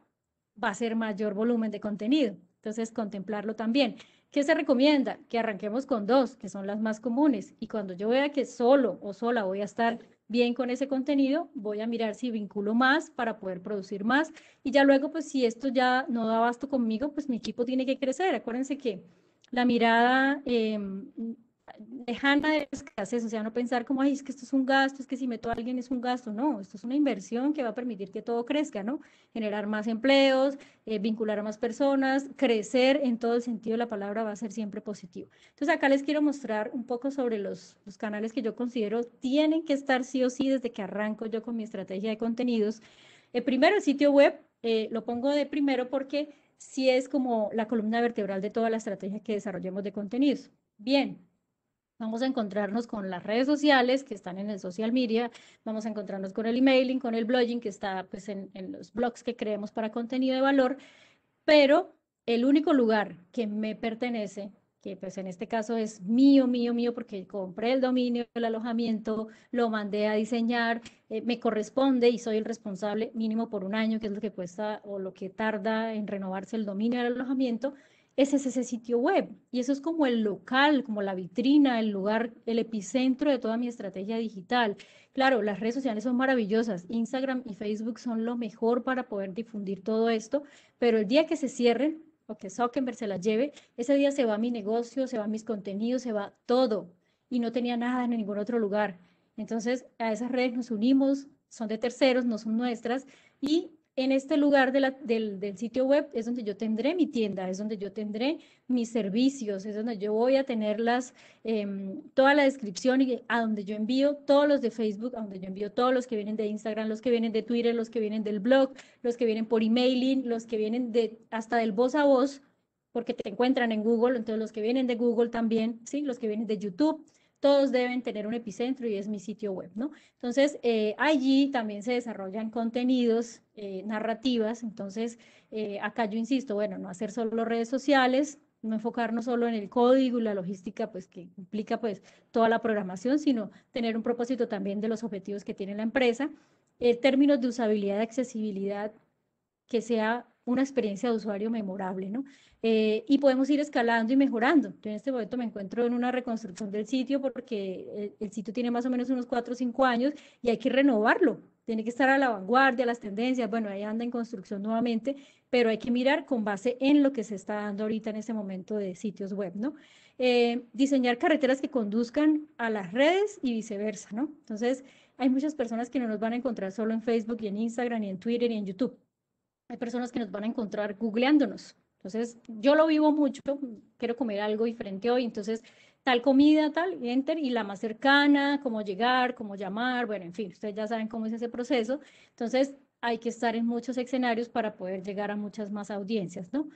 va a ser mayor volumen de contenido. Entonces, contemplarlo también. ¿Qué se recomienda? Que arranquemos con dos, que son las más comunes. Y cuando yo vea que solo o sola voy a estar bien con ese contenido, voy a mirar si vinculo más para poder producir más. Y ya luego, pues si esto ya no da abasto conmigo, pues mi equipo tiene que crecer. Acuérdense que la mirada em, lejana de escasez, o sea, no pensar como, ay, es que esto es un gasto, es que si meto a alguien es un gasto, no, esto es una inversión que va a permitir que todo crezca, ¿no? Generar más empleos, eh, vincular a más personas, crecer en todo el sentido de la palabra va a ser siempre positivo. Entonces, acá les quiero mostrar un poco sobre los, canales que yo considero tienen que estar sí o sí desde que arranco yo con mi estrategia de contenidos. Eh, primero, el sitio web, eh, lo pongo de primero porque sí es como la columna vertebral de toda la estrategia que desarrollemos de contenidos. Bien, Vamos a encontrarnos con las redes sociales que están en el social media, vamos a encontrarnos con el emailing, con el blogging que está pues, en, los blogs que creemos para contenido de valor, pero el único lugar que me pertenece, que pues en este caso es mío, mío, mío, porque compré el dominio, el alojamiento, lo mandé a diseñar, eh, me corresponde y soy el responsable mínimo por un año, que es lo que cuesta o lo que tarda en renovarse el dominio del alojamiento, ese es ese sitio web. Y eso es como el local, como la vitrina, el lugar, el epicentro de toda mi estrategia digital. Claro, las redes sociales son maravillosas. Instagram y Facebook son lo mejor para poder difundir todo esto, pero el día que se cierren o que Zuckerberg se la lleve, ese día se va mi negocio, se van mis contenidos, se va todo. Y no tenía nada en ningún otro lugar. Entonces, a esas redes nos unimos, son de terceros, no son nuestras, y en este lugar del, sitio web es donde yo tendré mi tienda, es donde yo tendré mis servicios, es donde yo voy a tener las, em, toda la descripción y a donde yo envío todos los de Facebook, a donde yo envío todos los que vienen de Instagram, los que vienen de Twitter, los que vienen del blog, los que vienen por emailing, los que vienen de, hasta del voz a voz, porque te encuentran en Google, entonces los que vienen de Google también, ¿sí? los que vienen de YouTube todos deben tener un epicentro y es mi sitio web, ¿no? Entonces, eh, allí también se desarrollan contenidos, eh, narrativas, entonces, eh, acá yo insisto, bueno, no hacer solo redes sociales, no enfocarnos solo en el código y la logística, pues que implica pues toda la programación, sino tener un propósito también de los objetivos que tiene la empresa. términos de usabilidad, accesibilidad, que sea una experiencia de usuario memorable, ¿no? Eh, y podemos ir escalando y mejorando. Yo en este momento me encuentro en una reconstrucción del sitio porque eh, el, sitio tiene más o menos unos 4 o 5 años y hay que renovarlo. Tiene que estar a la vanguardia, las tendencias, bueno, ahí anda en construcción nuevamente, pero hay que mirar con base en lo que se está dando ahorita en este momento de sitios web, ¿no? Eh, diseñar carreteras que conduzcan a las redes y viceversa, ¿no? Entonces, hay muchas personas que no nos van a encontrar solo en Facebook y en Instagram y en Twitter y en YouTube hay personas que nos van a encontrar googleándonos. Entonces, yo lo vivo mucho, quiero comer algo diferente hoy, entonces tal comida, tal, enter, y la más cercana, cómo llegar, cómo llamar, bueno, en fin, ustedes ya saben cómo es ese proceso. Entonces, hay que estar en muchos escenarios para poder llegar a muchas más audiencias, ¿no?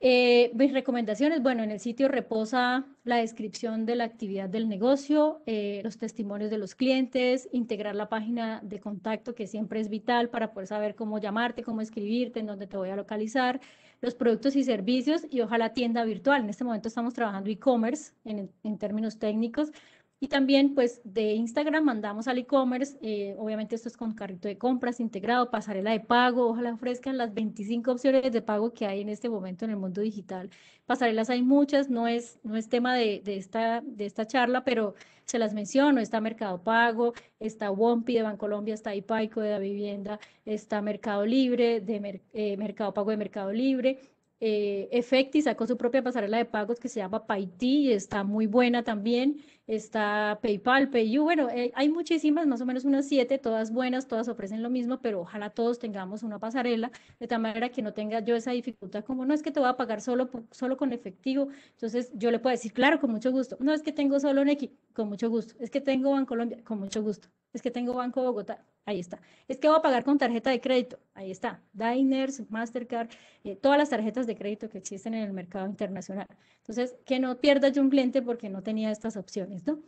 Eh, mis recomendaciones, bueno, en el sitio reposa la descripción de la actividad del negocio, eh, los testimonios de los clientes, integrar la página de contacto que siempre es vital para poder saber cómo llamarte, cómo escribirte, en dónde te voy a localizar, los productos y servicios y ojalá tienda virtual. En este momento estamos trabajando e-commerce en términos técnicos, y también, pues, de Instagram mandamos al e-commerce. Eh, obviamente, esto es con carrito de compras integrado, pasarela de pago. Ojalá ofrezcan las 25 opciones de pago que hay en este momento en el mundo digital. Pasarelas hay muchas, no es, no es tema de, esta, de esta charla, pero se las menciono. Está Mercado Pago, está Wompi de Bancolombia, está Ipaico de la Vivienda, está Mercado Libre, de eh, Mercado Pago de Mercado Libre. Eh, Efecti sacó su propia pasarela de pagos que se llama y está muy buena también está PayPal, PayU, bueno, eh, hay muchísimas, más o menos unas siete, todas buenas, todas ofrecen lo mismo, pero ojalá todos tengamos una pasarela, de tal manera que no tenga yo esa dificultad, como no es que te voy a pagar solo, solo con efectivo, entonces yo le puedo decir, claro, con mucho gusto, no es que tengo solo en x con mucho gusto, es que tengo Colombia con mucho gusto es que tengo Banco Bogotá, ahí está. Es que voy a pagar con tarjeta de crédito, ahí está. Diners, Mastercard, eh, todas las tarjetas de crédito que existen en el mercado internacional. Entonces, que no pierda yo un cliente porque no tenía estas opciones, ¿no?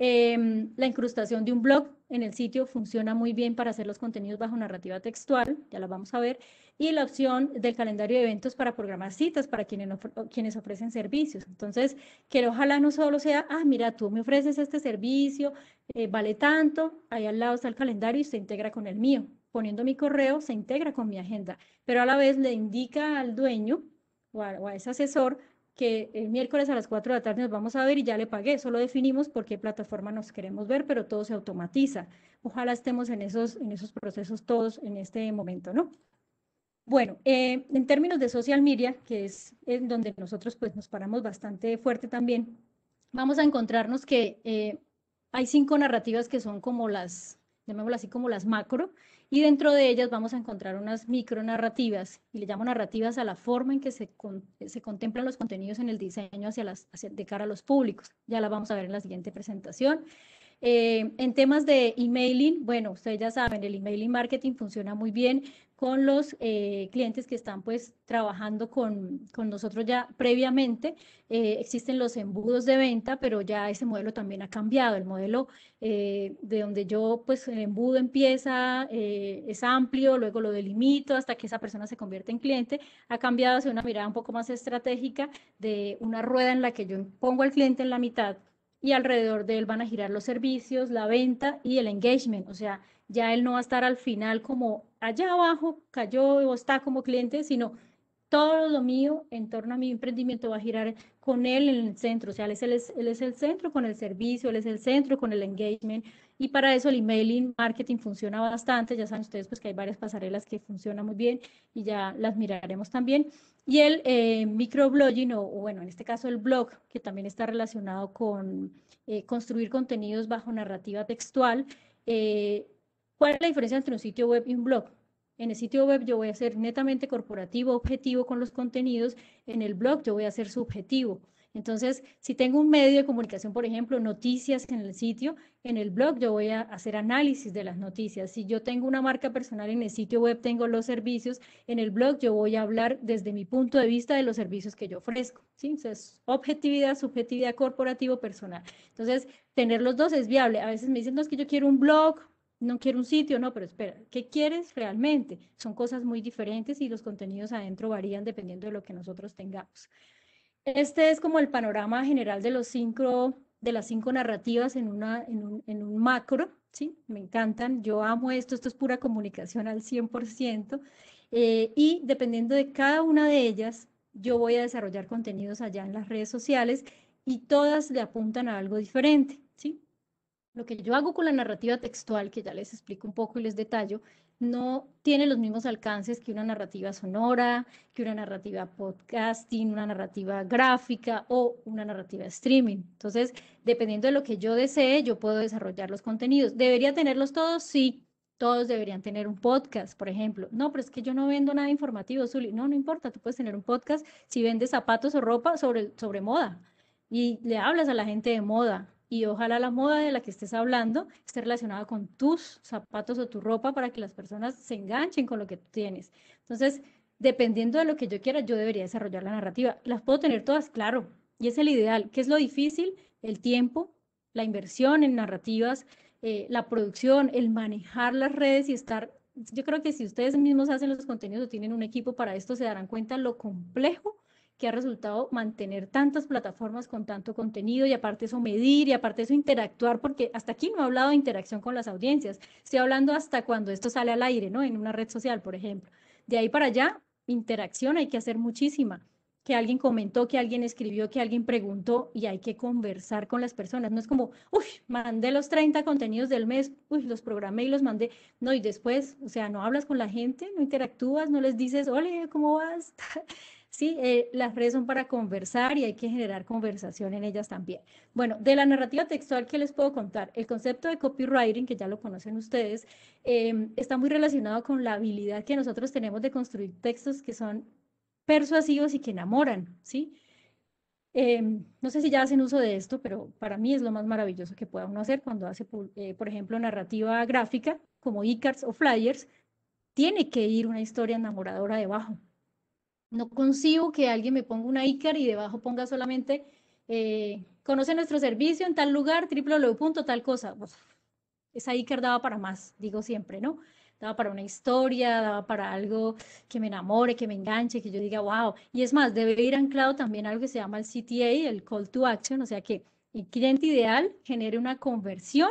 Em, la incrustación de un blog en el sitio funciona muy bien para hacer los contenidos bajo narrativa textual, ya la vamos a ver, y la opción del calendario de eventos para programar citas para quienes, ofrecen servicios. Entonces, que ojalá no solo sea, ah, mira, tú me ofreces este servicio, eh, vale tanto, ahí al lado está el calendario y se integra con el mío. Poniendo mi correo, se integra con mi agenda, pero a la vez le indica al dueño o a ese asesor que el miércoles a las 4 de la tarde nos vamos a ver y ya le pagué, solo definimos por qué plataforma nos queremos ver, pero todo se automatiza. Ojalá estemos en esos, en esos procesos todos en este momento, ¿no? Bueno, eh, en términos de social media, que es en donde nosotros pues nos paramos bastante fuerte también, vamos a encontrarnos que eh, hay cinco narrativas que son como las, llamémoslas así como las macro, y dentro de ellas vamos a encontrar unas micronarrativas, y le llamo narrativas a la forma en que se, se contemplan los contenidos en el diseño hacia las, hacia, de cara a los públicos. Ya la vamos a ver en la siguiente presentación. Eh, en temas de emailing, bueno, ustedes ya saben, el emailing marketing funciona muy bien con los eh, clientes que están pues trabajando con, nosotros ya previamente. Eh, existen los embudos de venta, pero ya ese modelo también ha cambiado. El modelo de donde yo pues el embudo empieza, es amplio, luego lo delimito hasta que esa persona se convierte en cliente, ha cambiado hacia una mirada un poco más estratégica de una rueda en la que yo pongo al cliente en la mitad y alrededor de él van a girar los servicios, la venta y el engagement. O sea, ya él no va a estar al final como allá abajo cayó o está como cliente, sino todo lo mío en torno a mi emprendimiento va a girar con él en el centro, o sea, él es, el, centro con el servicio, él es el centro con el engagement y para eso el emailing marketing funciona bastante, ya saben ustedes pues que hay varias pasarelas que funcionan muy bien y ya las miraremos también. Y el eh, microblogging o, bueno, en este caso el blog, que también está relacionado con eh, construir contenidos bajo narrativa textual. Eh, ¿Cuál es la diferencia entre un sitio web y un blog? En el sitio web yo voy a ser netamente corporativo, objetivo con los contenidos. En el blog yo voy a ser subjetivo. Entonces, si tengo un medio de comunicación, por ejemplo, noticias en el sitio, en el blog yo voy a hacer análisis de las noticias. Si yo tengo una marca personal en el sitio web, tengo los servicios, en el blog yo voy a hablar desde mi punto de vista de los servicios que yo ofrezco. ¿sí? Entonces, objetividad, subjetividad, corporativo, personal. Entonces, tener los dos es viable. A veces me dicen, no, es que yo quiero un blog no quiero un sitio, no, pero espera, ¿qué quieres realmente? Son cosas muy diferentes y los contenidos adentro varían dependiendo de lo que nosotros tengamos. Este es como el panorama general de los cinco, de las cinco narrativas en, una, en, un, macro, ¿sí? Me encantan, yo amo esto, esto es pura comunicación al 100%, eh, y dependiendo de cada una de ellas, yo voy a desarrollar contenidos allá en las redes sociales y todas le apuntan a algo diferente, ¿sí? Lo que yo hago con la narrativa textual, que ya les explico un poco y les detallo, no tiene los mismos alcances que una narrativa sonora, que una narrativa podcasting, una narrativa gráfica o una narrativa streaming. Entonces, dependiendo de lo que yo desee, yo puedo desarrollar los contenidos. ¿Debería tenerlos todos? Sí. Todos deberían tener un podcast, por ejemplo. No, pero es que yo no vendo nada informativo, Zuli. No, no importa, tú puedes tener un podcast si vendes zapatos o ropa sobre, sobre moda y le hablas a la gente de moda y ojalá la moda de la que estés hablando esté relacionada con tus zapatos o tu ropa para que las personas se enganchen con lo que tú tienes. Entonces, dependiendo de lo que yo quiera, yo debería desarrollar la narrativa. Las puedo tener todas, claro, y es el ideal. ¿Qué es lo difícil? El tiempo, la inversión en narrativas, eh, la producción, el manejar las redes y estar... Yo creo que si ustedes mismos hacen los contenidos o tienen un equipo para esto, se darán cuenta lo complejo que ha resultado mantener tantas plataformas con tanto contenido y aparte eso medir y aparte eso interactuar, porque hasta aquí no he hablado de interacción con las audiencias, estoy hablando hasta cuando esto sale al aire, ¿no? En una red social, por ejemplo. De ahí para allá, interacción hay que hacer muchísima que alguien comentó, que alguien escribió, que alguien preguntó y hay que conversar con las personas. No es como, uy, mandé los 30 contenidos del mes, uy, los programé y los mandé. No, y después, o sea, no hablas con la gente, no interactúas, no les dices, hola ¿cómo vas? *laughs* Sí, eh, las redes son para conversar y hay que generar conversación en ellas también. Bueno, de la narrativa textual, ¿qué les puedo contar? El concepto de copywriting, que ya lo conocen ustedes, em, está muy relacionado con la habilidad que nosotros tenemos de construir textos que son persuasivos y que enamoran, ¿sí? Em, no sé si ya hacen uso de esto, pero para mí es lo más maravilloso que pueda uno hacer cuando hace, eh, por ejemplo, narrativa gráfica como e o flyers. Tiene que ir una historia enamoradora debajo, no consigo que alguien me ponga una ICAR y debajo ponga solamente, eh, conoce nuestro servicio en tal lugar, punto, tal cosa. esa ICAR daba para más, digo siempre, ¿no? Daba para una historia, daba para algo que me enamore, que me enganche, que yo diga, wow. Y es más, debe ir anclado también algo que se llama el CTA, el Call to Action, o sea que el cliente ideal genere una conversión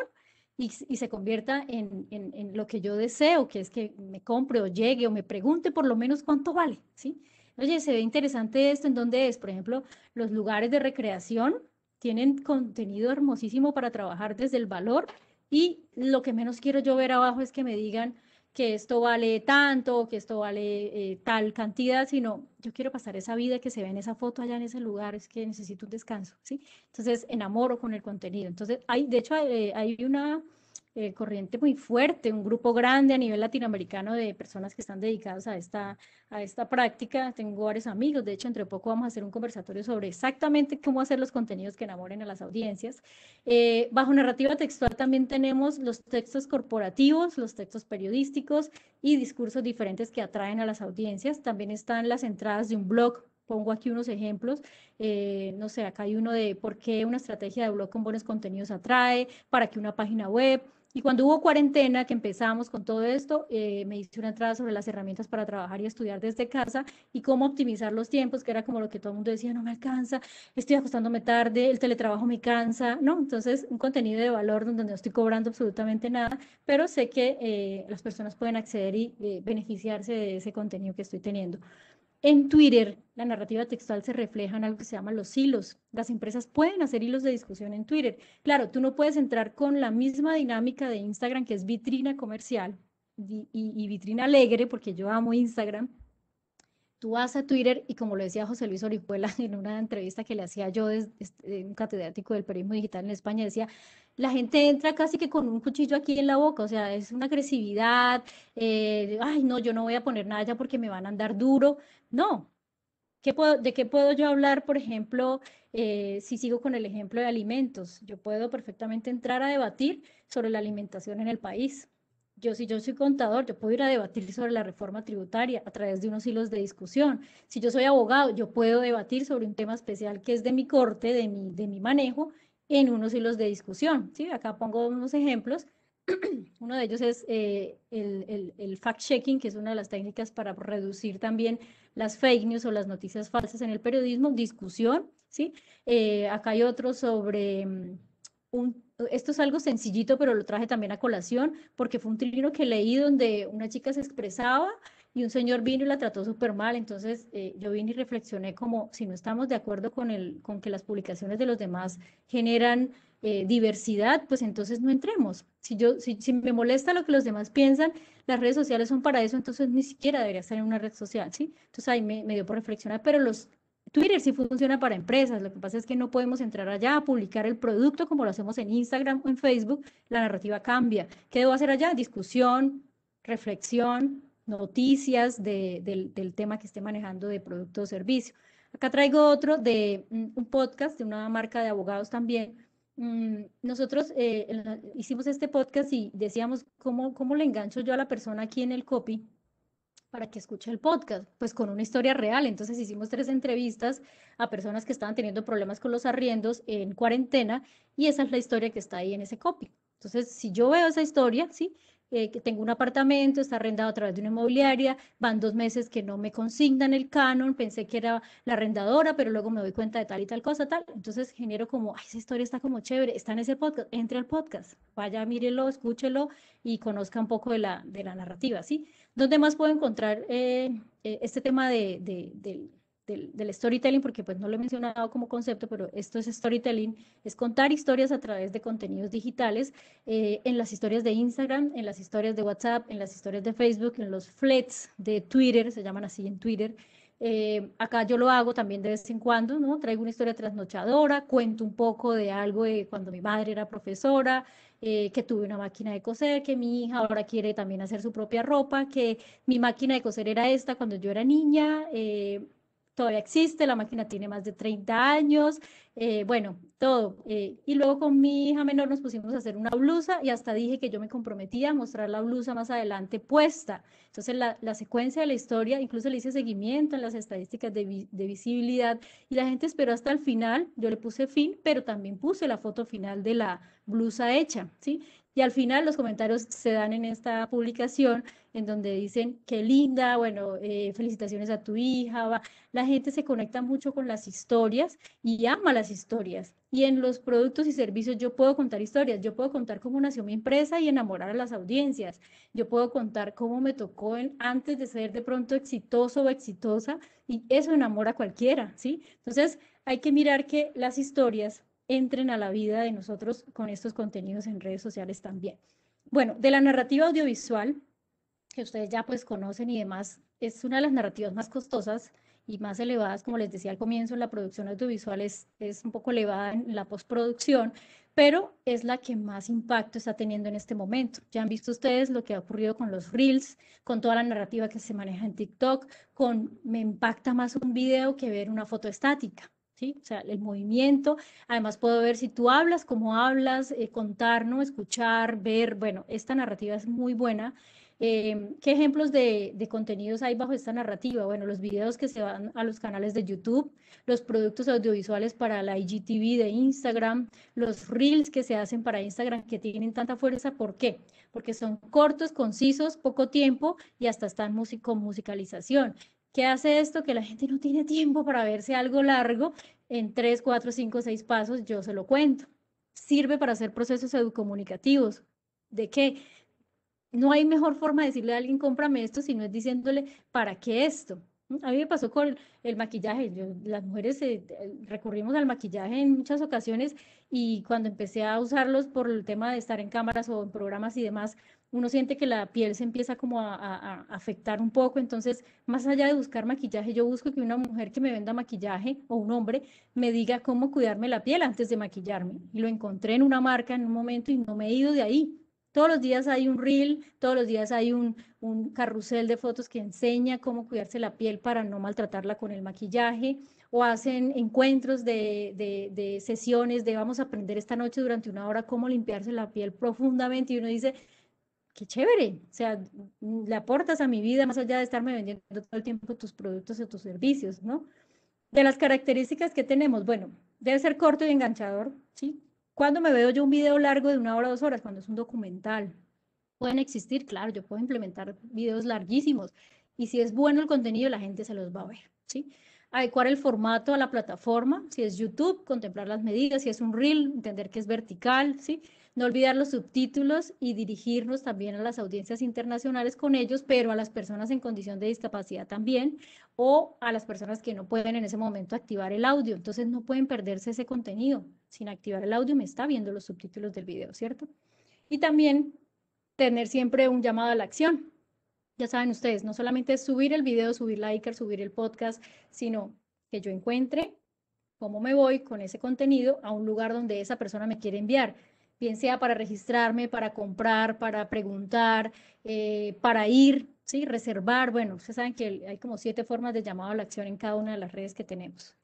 y, se convierta en, lo que yo deseo, que es que me compre o llegue o me pregunte por lo menos cuánto vale, ¿sí? oye, se ve interesante esto, ¿en dónde es? Por ejemplo, los lugares de recreación tienen contenido hermosísimo para trabajar desde el valor y lo que menos quiero yo ver abajo es que me digan que esto vale tanto, que esto vale eh, tal cantidad, sino yo quiero pasar esa vida que se ve en esa foto allá en ese lugar, es que necesito un descanso, ¿sí? Entonces, enamoro con el contenido. Entonces, hay, de hecho, eh, hay una eh, corriente muy fuerte, un grupo grande a nivel latinoamericano de personas que están dedicadas a esta, a esta práctica. Tengo varios amigos, de hecho, entre poco vamos a hacer un conversatorio sobre exactamente cómo hacer los contenidos que enamoren a las audiencias. Eh, bajo narrativa textual también tenemos los textos corporativos, los textos periodísticos y discursos diferentes que atraen a las audiencias. También están las entradas de un blog pongo aquí unos ejemplos, eh, no sé, acá hay uno de por qué una estrategia de blog con buenos contenidos atrae, para que una página web, y cuando hubo cuarentena, que empezamos con todo esto, eh, me hice una entrada sobre las herramientas para trabajar y estudiar desde casa y cómo optimizar los tiempos, que era como lo que todo el mundo decía, no me alcanza, estoy acostándome tarde, el teletrabajo me cansa, ¿no? Entonces, un contenido de valor donde no estoy cobrando absolutamente nada, pero sé que eh, las personas pueden acceder y eh, beneficiarse de ese contenido que estoy teniendo. En Twitter, la narrativa textual se refleja en algo que se llama los hilos. Las empresas pueden hacer hilos de discusión en Twitter. Claro, tú no puedes entrar con la misma dinámica de Instagram, que es vitrina comercial y, vitrina alegre, porque yo amo Instagram, Tú vas a Twitter y como lo decía José Luis Orihuela *laughs* en una entrevista que le hacía yo, desde, este, un catedrático del periodismo digital en España, decía, la gente entra casi que con un cuchillo aquí en la boca, o sea, es una agresividad, eh, ay, no, yo no voy a poner nada ya porque me van a andar duro. No, ¿Qué puedo, ¿De qué puedo yo hablar, por ejemplo, eh, si sigo con el ejemplo de alimentos? Yo puedo perfectamente entrar a debatir sobre la alimentación en el país. Yo, si yo soy contador, yo puedo ir a debatir sobre la reforma tributaria a través de unos hilos de discusión. Si yo soy abogado, yo puedo debatir sobre un tema especial que es de mi corte, de mi, de mi manejo, en unos hilos de discusión. ¿sí? Acá pongo unos ejemplos. *clears throat* Uno de ellos es eh, el, el, el fact-checking, que es una de las técnicas para reducir también las fake news o las noticias falsas en el periodismo, discusión, ¿sí? Eh, acá hay otro sobre mm, un esto es algo sencillito, pero lo traje también a colación, porque fue un trino que leí donde una chica se expresaba y un señor vino y la trató súper mal. Entonces eh, yo vine y reflexioné como si no estamos de acuerdo con, el, con que las publicaciones de los demás generan eh, diversidad, pues entonces no entremos. Si, yo, si, me molesta lo que los demás piensan, las redes sociales son para eso, entonces ni siquiera debería estar en una red social, ¿sí? Entonces ahí me dio por reflexionar, pero los, Twitter sí funciona para empresas, lo que pasa es que no podemos entrar allá a publicar el producto como lo hacemos en Instagram o en Facebook, la narrativa cambia. ¿Qué debo hacer allá? Discusión, reflexión, noticias del, tema que esté manejando de producto o servicio. Acá traigo otro de mm, un podcast de una marca de abogados también. Mm, nosotros eh, hicimos este podcast y decíamos, ¿cómo le engancho yo a la persona aquí en el copy? para que escuche el podcast, pues con una historia real. Entonces hicimos tres entrevistas a personas que estaban teniendo problemas con los arriendos en cuarentena y esa es la historia que está ahí en ese copy. Entonces, si yo veo esa historia, ¿sí? Eh, que tengo un apartamento, está arrendado a través de una inmobiliaria, van dos meses que no me consignan el canon, pensé que era la arrendadora, pero luego me doy cuenta de tal y tal cosa, tal. Entonces genero como, ay, esa historia está como chévere, está en ese podcast, entre al podcast, vaya, mírelo, escúchelo y conozca un poco de la, de la narrativa, ¿sí? ¿Dónde más puedo encontrar eh, eh, este tema de, del, storytelling? Porque pues no lo he mencionado como concepto, pero esto es storytelling, es contar historias a través de contenidos digitales, eh, en las historias de Instagram, en las historias de WhatsApp, en las historias de Facebook, en los flets de Twitter, se llaman así en Twitter. acá yo lo hago también de vez en cuando, ¿no? Traigo una historia trasnochadora, cuento un poco de algo de cuando mi madre era profesora, eh, que tuve una máquina de coser, que mi hija ahora quiere también hacer su propia ropa, que mi máquina de coser era esta cuando yo era niña, eh, todavía existe, la máquina tiene más de 30 años, eh, bueno, todo. Eh, y luego con mi hija menor nos pusimos a hacer una blusa y hasta dije que yo me comprometía a mostrar la blusa más adelante puesta. Entonces la, la secuencia de la historia, incluso le hice seguimiento en las estadísticas de, de, visibilidad y la gente esperó hasta el final, yo le puse fin, pero también puse la foto final de la blusa hecha, ¿sí? Y al final los comentarios se dan en esta publicación en donde dicen, qué linda, bueno, eh, felicitaciones a tu hija. La gente se conecta mucho con las historias y ama las historias. Y en los productos y servicios yo puedo contar historias, yo puedo contar cómo nació mi empresa y enamorar a las audiencias. Yo puedo contar cómo me tocó en, antes de ser de pronto exitoso o exitosa y eso enamora a cualquiera, ¿sí? Entonces hay que mirar que las historias entren a la vida de nosotros con estos contenidos en redes sociales también. Bueno, de la narrativa audiovisual, que ustedes ya pues conocen y demás, es una de las narrativas más costosas y más elevadas, como les decía al comienzo, la producción audiovisual es, es un poco elevada en la postproducción, pero es la que más impacto está teniendo en este momento. Ya han visto ustedes lo que ha ocurrido con los reels, con toda la narrativa que se maneja en TikTok, con me impacta más un video que ver una foto estática. O sea, el movimiento. Además, puedo ver si tú hablas, cómo hablas, eh, contar, ¿no? Escuchar, ver. Bueno, esta narrativa es muy buena. Em, ¿Qué ejemplos de, de, contenidos hay bajo esta narrativa? Bueno, los videos que se van a los canales de YouTube, los productos audiovisuales para la IGTV de Instagram, los reels que se hacen para Instagram que tienen tanta fuerza. ¿Por qué? Porque son cortos, concisos, poco tiempo y hasta están con musicalización. ¿Qué hace esto que la gente no tiene tiempo para verse algo largo, en tres, cuatro, cinco, seis pasos yo se lo cuento. Sirve para hacer procesos educomunicativos. ¿De qué? No hay mejor forma de decirle a alguien, cómprame esto, si no es diciéndole, ¿para qué esto? ¿Mm? A mí me pasó con el maquillaje. las mujeres eh, eh, recurrimos al maquillaje en muchas ocasiones y cuando empecé a usarlos por el tema de estar en cámaras o en programas y demás, uno siente que la piel se empieza como a, afectar un poco, entonces más allá de buscar maquillaje, yo busco que una mujer que me venda maquillaje o un hombre me diga cómo cuidarme la piel antes de maquillarme. Y lo encontré en una marca en un momento y no me he ido de ahí. Todos los días hay un reel, todos los días hay un, carrusel de fotos que enseña cómo cuidarse la piel para no maltratarla con el maquillaje o hacen encuentros de, de sesiones de vamos a aprender esta noche durante una hora cómo limpiarse la piel profundamente y uno dice, qué chévere, o sea, le aportas a mi vida más allá de estarme vendiendo todo el tiempo tus productos o tus servicios, ¿no? De las características que tenemos, bueno, debe ser corto y enganchador, ¿sí? Cuando me veo yo un video largo de una hora o dos horas? Cuando es un documental. Pueden existir, claro, yo puedo implementar videos larguísimos y si es bueno el contenido, la gente se los va a ver, ¿sí? Adecuar el formato a la plataforma, si es YouTube, contemplar las medidas, si es un reel, entender que es vertical, ¿sí? no olvidar los subtítulos y dirigirnos también a las audiencias internacionales con ellos, pero a las personas en condición de discapacidad también o a las personas que no pueden en ese momento activar el audio. Entonces no pueden perderse ese contenido. Sin activar el audio me está viendo los subtítulos del video, ¿cierto? Y también tener siempre un llamado a la acción. Ya saben ustedes, no solamente subir el video, subir la subir el podcast, sino que yo encuentre cómo me voy con ese contenido a un lugar donde esa persona me quiere enviar bien sea para registrarme, para comprar, para preguntar, eh, para ir, ¿sí? reservar. Bueno, ustedes saben que hay como siete formas de llamado a la acción en cada una de las redes que tenemos.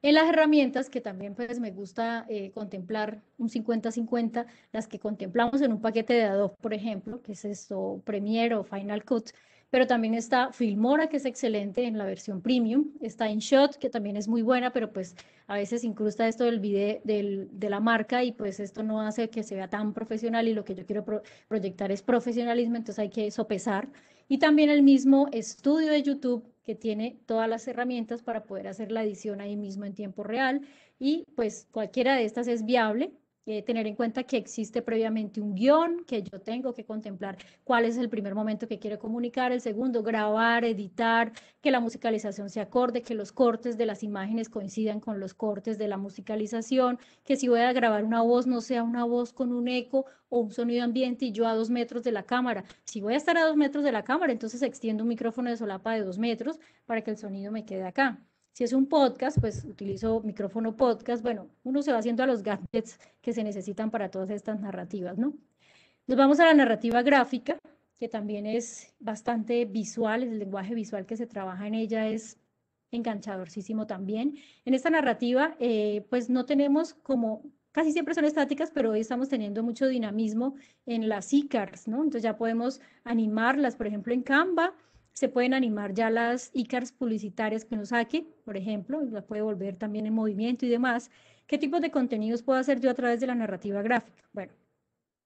En las herramientas, que también pues me gusta eh, contemplar un 50-50, las que contemplamos en un paquete de Adobe, por ejemplo, que es esto, premier o Final Cut, pero también está Filmora, que es excelente en la versión premium, está InShot, que también es muy buena, pero pues a veces incrusta esto del video, de la marca y pues esto no hace que se vea tan profesional y lo que yo quiero proyectar es profesionalismo, entonces hay que sopesar. Y también el mismo estudio de YouTube que tiene todas las herramientas para poder hacer la edición ahí mismo en tiempo real y pues cualquiera de estas es viable, eh, tener en cuenta que existe previamente un guión que yo tengo que contemplar cuál es el primer momento que quiero comunicar, el segundo, grabar, editar, que la musicalización se acorde, que los cortes de las imágenes coincidan con los cortes de la musicalización, que si voy a grabar una voz no sea una voz con un eco o un sonido ambiente y yo a dos metros de la cámara. Si voy a estar a dos metros de la cámara, entonces extiendo un micrófono de solapa de dos metros para que el sonido me quede acá. Si es un podcast, pues utilizo micrófono podcast. Bueno, uno se va haciendo a los gadgets que se necesitan para todas estas narrativas, ¿no? Nos vamos a la narrativa gráfica, que también es bastante visual, el lenguaje visual que se trabaja en ella es enganchadorcísimo también. En esta narrativa, eh, pues no tenemos como, casi siempre son estáticas, pero hoy estamos teniendo mucho dinamismo en las ICARs, ¿no? Entonces ya podemos animarlas, por ejemplo, en Canva, se pueden animar ya las ICARs publicitarias que nos saque, por ejemplo, la puede volver también en movimiento y demás. ¿Qué tipo de contenidos puedo hacer yo a través de la narrativa gráfica? Bueno,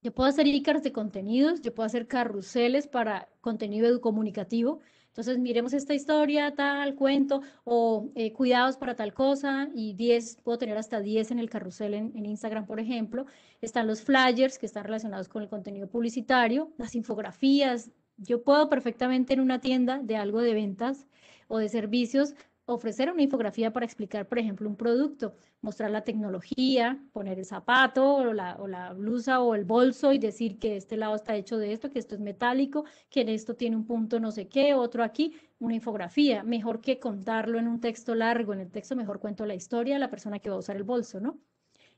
yo puedo hacer ICARs de contenidos, yo puedo hacer carruseles para contenido educomunicativo. Entonces, miremos esta historia, tal cuento, o eh, cuidados para tal cosa, y 10, puedo tener hasta 10 en el carrusel en Instagram, por ejemplo. Están los flyers que están relacionados con el contenido publicitario, las infografías, yo puedo perfectamente en una tienda de algo de ventas o de servicios ofrecer una infografía para explicar, por ejemplo, un producto, mostrar la tecnología, poner el zapato o la, blusa o el bolso y decir que este lado está hecho de esto, que esto es metálico, que en esto tiene un punto no sé qué, otro aquí, una infografía. Mejor que contarlo en un texto largo, en el texto mejor cuento la historia de la persona que va a usar el bolso, ¿no?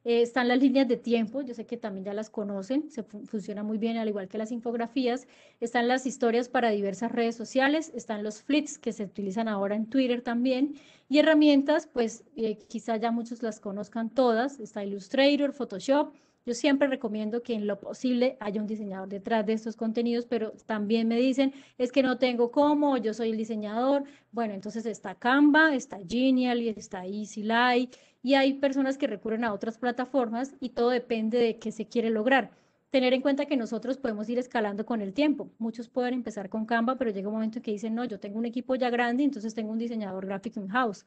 Eh, están las líneas de tiempo, yo sé que también ya las conocen, se funciona muy bien, al igual que las infografías. Están las historias para diversas redes sociales, están los flits que se utilizan ahora en Twitter también. Y herramientas, pues eh, quizá ya muchos las conozcan todas. Está Illustrator, Photoshop. Yo siempre recomiendo que en lo posible haya un diseñador detrás de estos contenidos, pero también me dicen, es que no tengo cómo, yo soy el diseñador. Bueno, entonces está Canva, está Genial, y está Light y hay personas que recurren a otras plataformas y todo depende de qué se quiere lograr. Tener en cuenta que nosotros podemos ir escalando con el tiempo. Muchos pueden empezar con Canva, pero llega un momento que dicen, no, yo tengo un equipo ya grande, entonces tengo un diseñador gráfico in-house.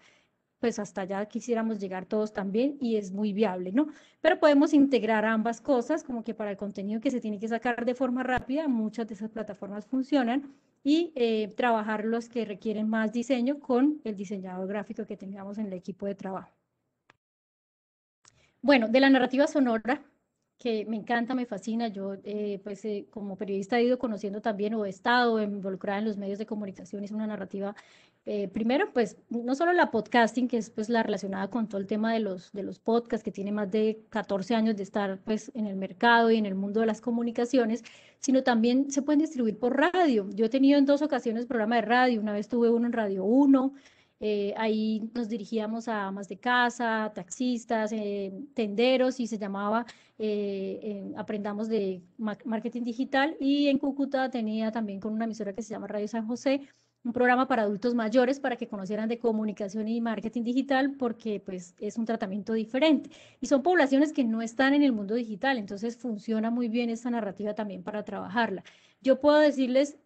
Pues hasta allá quisiéramos llegar todos también y es muy viable, ¿no? Pero podemos integrar ambas cosas, como que para el contenido que se tiene que sacar de forma rápida, muchas de esas plataformas funcionan y eh, trabajar los que requieren más diseño con el diseñador gráfico que tengamos en el equipo de trabajo. Bueno, de la narrativa sonora, que me encanta, me fascina, yo eh, pues eh, como periodista he ido conociendo también o he estado involucrada en los medios de comunicación, es una narrativa, eh, primero pues no solo la podcasting, que es pues la relacionada con todo el tema de los, de los podcasts, que tiene más de 14 años de estar pues en el mercado y en el mundo de las comunicaciones, sino también se pueden distribuir por radio. Yo he tenido en dos ocasiones programa de radio, una vez tuve uno en Radio 1, eh, ahí nos dirigíamos a amas de casa, taxistas, eh, tenderos y se llamaba eh, Aprendamos de Marketing Digital. Y en Cúcuta tenía también con una emisora que se llama Radio San José un programa para adultos mayores para que conocieran de comunicación y marketing digital porque pues es un tratamiento diferente y son poblaciones que no están en el mundo digital entonces funciona muy bien esta narrativa también para trabajarla yo puedo decirles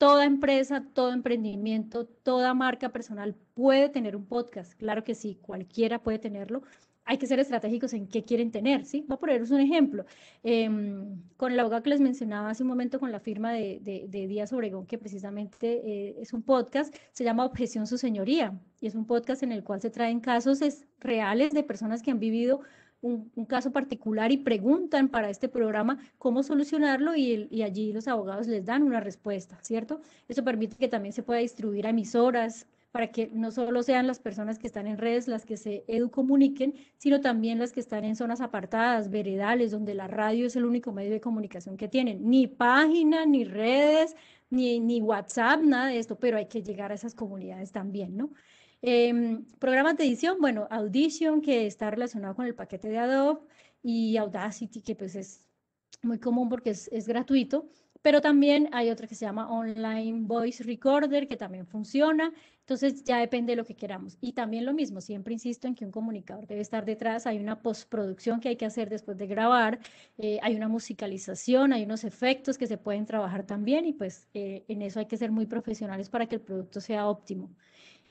toda empresa, todo emprendimiento, toda marca personal puede tener un podcast. Claro que sí, cualquiera puede tenerlo. Hay que ser estratégicos en qué quieren tener, ¿sí? Voy a poneros un ejemplo. Em, con el abogado que les mencionaba hace un momento con la firma de, Díaz Obregón, que precisamente eh, es un podcast, se llama Objeción Su Señoría, y es un podcast en el cual se traen casos reales de personas que han vivido un, caso particular y preguntan para este programa cómo solucionarlo y, allí los abogados les dan una respuesta, ¿cierto? Eso permite que también se pueda distribuir a emisoras para que no solo sean las personas que están en redes las que se educomuniquen, sino también las que están en zonas apartadas, veredales, donde la radio es el único medio de comunicación que tienen. Ni página, ni redes, ni, ni WhatsApp, nada de esto, pero hay que llegar a esas comunidades también, ¿no? Em, programas de edición, bueno, Audition, que está relacionado con el paquete de Adobe, y Audacity, que pues es muy común porque es, gratuito. Pero también hay otro que se llama Online Voice Recorder, que también funciona. Entonces ya depende de lo que queramos. Y también lo mismo, siempre insisto en que un comunicador debe estar detrás. Hay una postproducción que hay que hacer después de grabar, eh, hay una musicalización, hay unos efectos que se pueden trabajar también y pues eh, en eso hay que ser muy profesionales para que el producto sea óptimo.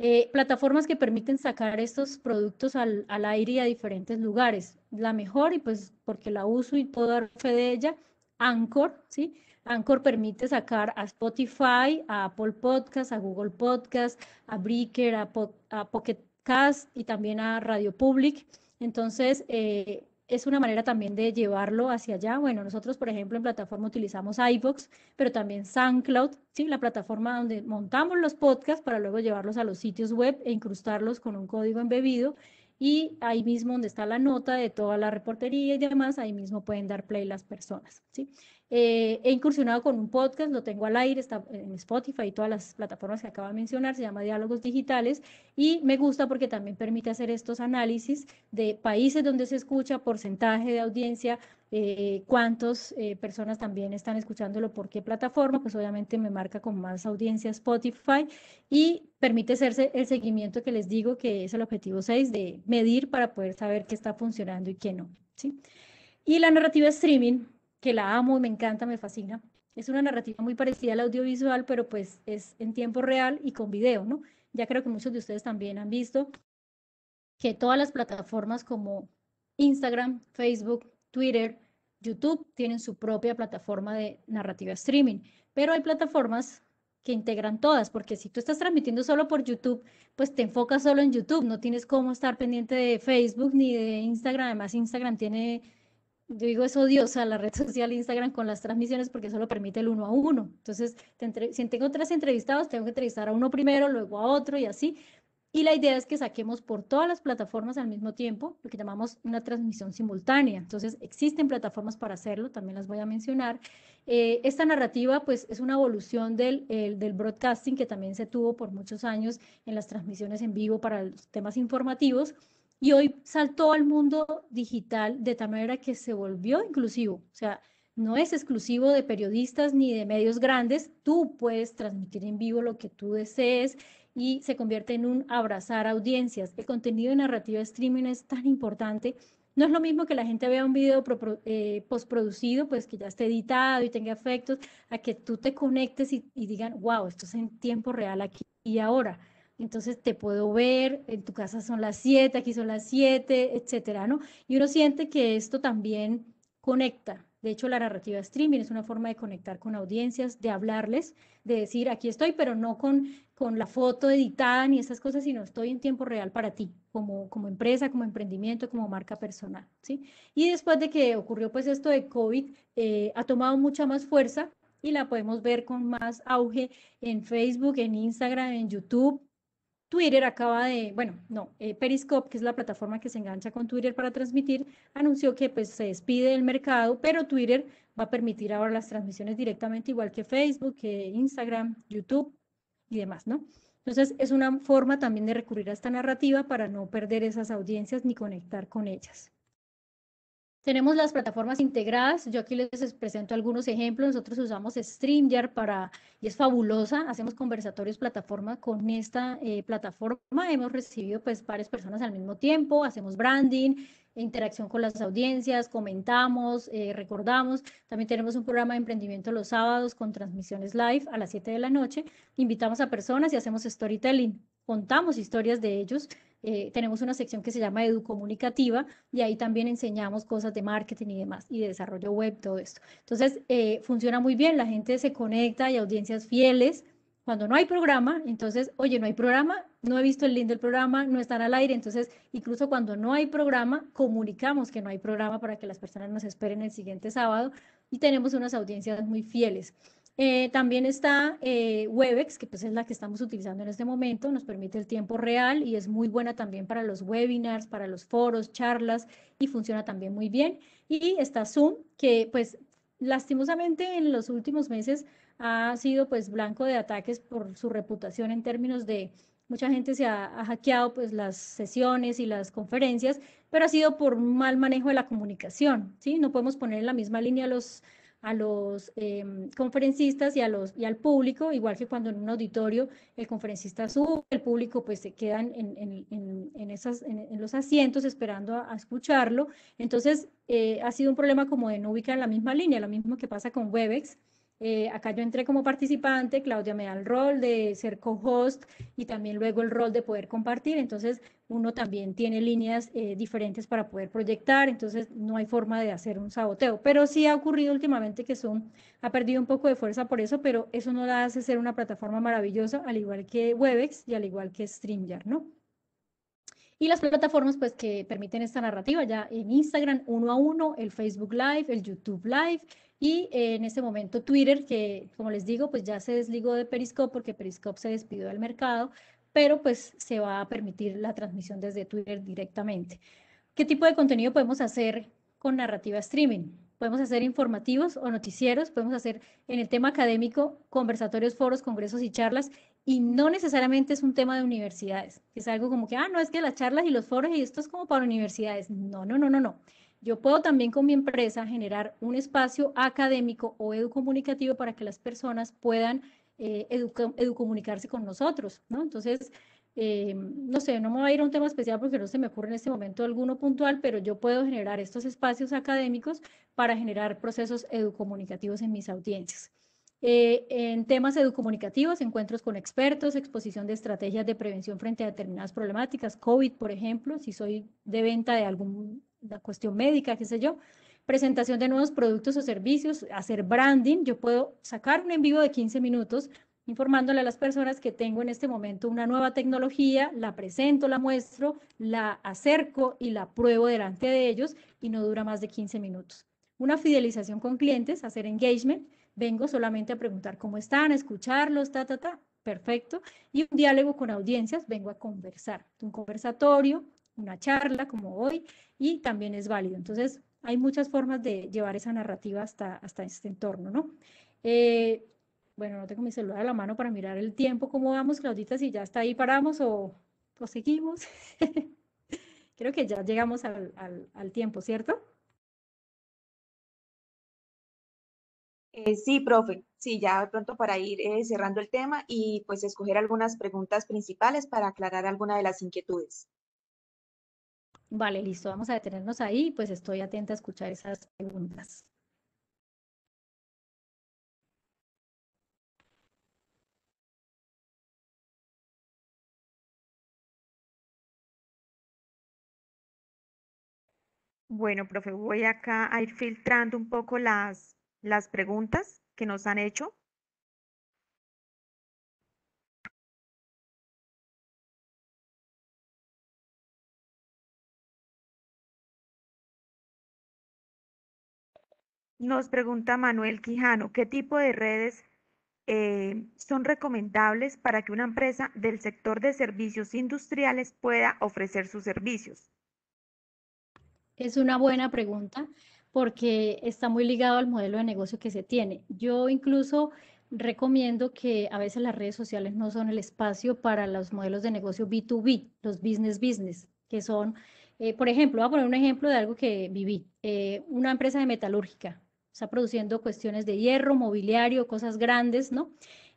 Eh, plataformas que permiten sacar estos productos al, aire y a diferentes lugares. La mejor, y pues porque la uso y puedo dar fe de ella, Anchor, ¿sí? Anchor permite sacar a Spotify, a Apple Podcast, a Google Podcast, a Breaker, a, a Pocket Cast y también a Radio Public. Entonces, eh, es una manera también de llevarlo hacia allá. Bueno, nosotros, por ejemplo, en plataforma utilizamos iVoox, pero también SoundCloud, ¿sí? la plataforma donde montamos los podcasts para luego llevarlos a los sitios web e incrustarlos con un código embebido. Y ahí mismo donde está la nota de toda la reportería y demás, ahí mismo pueden dar play las personas. ¿sí? Eh, he incursionado con un podcast, lo tengo al aire, está en Spotify y todas las plataformas que acaba de mencionar, se llama Diálogos Digitales y me gusta porque también permite hacer estos análisis de países donde se escucha, porcentaje de audiencia, eh, cuántas eh, personas también están escuchándolo, por qué plataforma, pues obviamente me marca con más audiencia Spotify y permite hacerse el seguimiento que les digo que es el objetivo 6 de medir para poder saber qué está funcionando y qué no. Y la narrativa streaming que la amo y me encanta, me fascina. Es una narrativa muy parecida al audiovisual, pero pues es en tiempo real y con video, ¿no? Ya creo que muchos de ustedes también han visto que todas las plataformas como Instagram, Facebook, Twitter, YouTube tienen su propia plataforma de narrativa streaming, pero hay plataformas que integran todas, porque si tú estás transmitiendo solo por YouTube, pues te enfocas solo en YouTube, no tienes cómo estar pendiente de Facebook ni de Instagram, además Instagram tiene yo digo, es odiosa la red social Instagram con las transmisiones porque solo permite el uno a uno. Entonces, si tengo tres entrevistados, tengo que entrevistar a uno primero, luego a otro y así. Y la idea es que saquemos por todas las plataformas al mismo tiempo, lo que llamamos una transmisión simultánea. Entonces, existen plataformas para hacerlo, también las voy a mencionar. Eh, esta narrativa, pues, es una evolución del, del broadcasting que también se tuvo por muchos años en las transmisiones en vivo para los temas informativos y hoy saltó al mundo digital de tal manera que se volvió inclusivo. O sea, no es exclusivo de periodistas ni de medios grandes. Tú puedes transmitir en vivo lo que tú desees y se convierte en un abrazar audiencias. El contenido de narrativa streaming es tan importante. No es lo mismo que la gente vea un video eh, postproducido, pues que ya esté editado y tenga efectos, a que tú te conectes y, y digan, wow, esto es en tiempo real aquí y ahora entonces te puedo ver, en tu casa son las siete aquí son las siete, etcétera, ¿no? Y uno siente que esto también conecta. De hecho, la narrativa streaming es una forma de conectar con audiencias, de hablarles, de decir, aquí estoy, pero no con, con la foto editada ni esas cosas, sino estoy en tiempo real para ti, como, como empresa, como emprendimiento, como marca personal, ¿sí? Y después de que ocurrió pues esto de COVID, eh, ha tomado mucha más fuerza y la podemos ver con más auge en Facebook, en Instagram, en YouTube, Twitter acaba de, bueno, no, eh, Periscope, que es la plataforma que se engancha con Twitter para transmitir, anunció que pues se despide del mercado, pero Twitter va a permitir ahora las transmisiones directamente igual que Facebook, que Instagram, YouTube y demás, ¿no? Entonces es una forma también de recurrir a esta narrativa para no perder esas audiencias ni conectar con ellas. Tenemos las plataformas integradas. Yo aquí les presento algunos ejemplos. Nosotros usamos StreamYard para, y es fabulosa. Hacemos conversatorios plataforma con esta eh, plataforma. Hemos recibido pues varias personas al mismo tiempo. Hacemos branding, interacción con las audiencias, comentamos, eh, recordamos. También tenemos un programa de emprendimiento los sábados con transmisiones live a las 7 de la noche. Invitamos a personas y hacemos storytelling. Contamos historias de ellos eh, tenemos una sección que se llama Educomunicativa y ahí también enseñamos cosas de marketing y demás, y de desarrollo web, todo esto. Entonces, eh, funciona muy bien, la gente se conecta, hay audiencias fieles. Cuando no hay programa, entonces, oye, no hay programa, no he visto el link del programa, no están al aire. Entonces, incluso cuando no hay programa, comunicamos que no hay programa para que las personas nos esperen el siguiente sábado y tenemos unas audiencias muy fieles. Eh, también está eh, Webex, que pues es la que estamos utilizando en este momento, nos permite el tiempo real y es muy buena también para los webinars, para los foros, charlas y funciona también muy bien. Y está Zoom, que pues lastimosamente en los últimos meses ha sido pues blanco de ataques por su reputación en términos de mucha gente se ha, hackeado pues las sesiones y las conferencias, pero ha sido por mal manejo de la comunicación, ¿sí? No podemos poner en la misma línea los a los em, conferencistas y, a los, y al público, igual que cuando en un auditorio el conferencista sube, el público pues se quedan en, en, en, en, los asientos esperando a, escucharlo. Entonces, eh, ha sido un problema como de no ubicar la misma línea, lo mismo que pasa con Webex eh, acá yo entré como participante, Claudia me da el rol de ser co-host y también luego el rol de poder compartir. Entonces, uno también tiene líneas eh, diferentes para poder proyectar, entonces no hay forma de hacer un saboteo. Pero sí ha ocurrido últimamente que Zoom ha perdido un poco de fuerza por eso, pero eso no la hace ser una plataforma maravillosa, al igual que Webex y al igual que StreamYard, ¿no? y las plataformas pues que permiten esta narrativa ya en Instagram uno a uno, el Facebook Live, el YouTube Live, y eh, en ese momento Twitter, que como les digo, pues ya se desligó de Periscope porque Periscope se despidió del mercado, pero pues se va a permitir la transmisión desde Twitter directamente. ¿Qué tipo de contenido podemos hacer con narrativa streaming? Podemos hacer informativos o noticieros, podemos hacer en el tema académico conversatorios, foros, congresos y charlas, y no necesariamente es un tema de universidades, es algo como que, ah, no, es que las charlas y los foros y esto es como para universidades. No, no, no, no, no. Yo puedo también con mi empresa generar un espacio académico o educomunicativo para que las personas puedan eh, educomunicarse con nosotros, ¿no? Entonces, eh, no sé, no me va a ir a un tema especial porque no se me ocurre en este momento alguno puntual, pero yo puedo generar estos espacios académicos para generar procesos educomunicativos en mis audiencias. Eh, en temas educomunicativos, encuentros con expertos, exposición de estrategias de prevención frente a determinadas problemáticas, COVID, por ejemplo, si soy de venta de algún la cuestión médica, qué sé yo, presentación de nuevos productos o servicios, hacer branding, yo puedo sacar un en vivo de 15 minutos informándole a las personas que tengo en este momento una nueva tecnología, la presento, la muestro, la acerco y la pruebo delante de ellos y no dura más de 15 minutos. Una fidelización con clientes, hacer engagement, vengo solamente a preguntar cómo están, a escucharlos, ta, ta, ta, perfecto. Y un diálogo con audiencias, vengo a conversar, un conversatorio, una charla como hoy y también es válido. Entonces, hay muchas formas de llevar esa narrativa hasta, hasta este entorno, ¿no? Eh, bueno, no tengo mi celular a la mano para mirar el tiempo, cómo vamos, Claudita, si ya está ahí, paramos o, o seguimos. *laughs* Creo que ya llegamos al, tiempo, ¿cierto? Eh, sí, profe, sí, ya pronto para ir eh, cerrando el tema y pues escoger algunas preguntas principales para aclarar alguna de las inquietudes. Vale, listo, vamos a detenernos ahí, pues estoy atenta a escuchar esas preguntas. Bueno, profe, voy acá a ir filtrando un poco las, las preguntas que nos han hecho. Nos pregunta Manuel Quijano, ¿qué tipo de redes eh, son recomendables para que una empresa del sector de servicios industriales pueda ofrecer sus servicios? Es una buena pregunta porque está muy ligado al modelo de negocio que se tiene. Yo incluso recomiendo que a veces las redes sociales no son el espacio para los modelos de negocio B2B, los business business, que son, eh, por ejemplo, voy a poner un ejemplo de algo que viví, eh, una empresa de metalúrgica está produciendo cuestiones de hierro, mobiliario, cosas grandes, ¿no?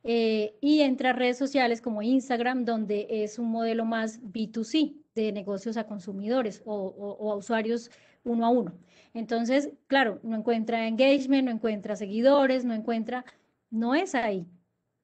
Eh, y entra a redes sociales como Instagram, donde es un modelo más B2C, de negocios a consumidores o, o a usuarios uno a uno. Entonces, claro, no encuentra engagement, no encuentra seguidores, no encuentra, no es ahí.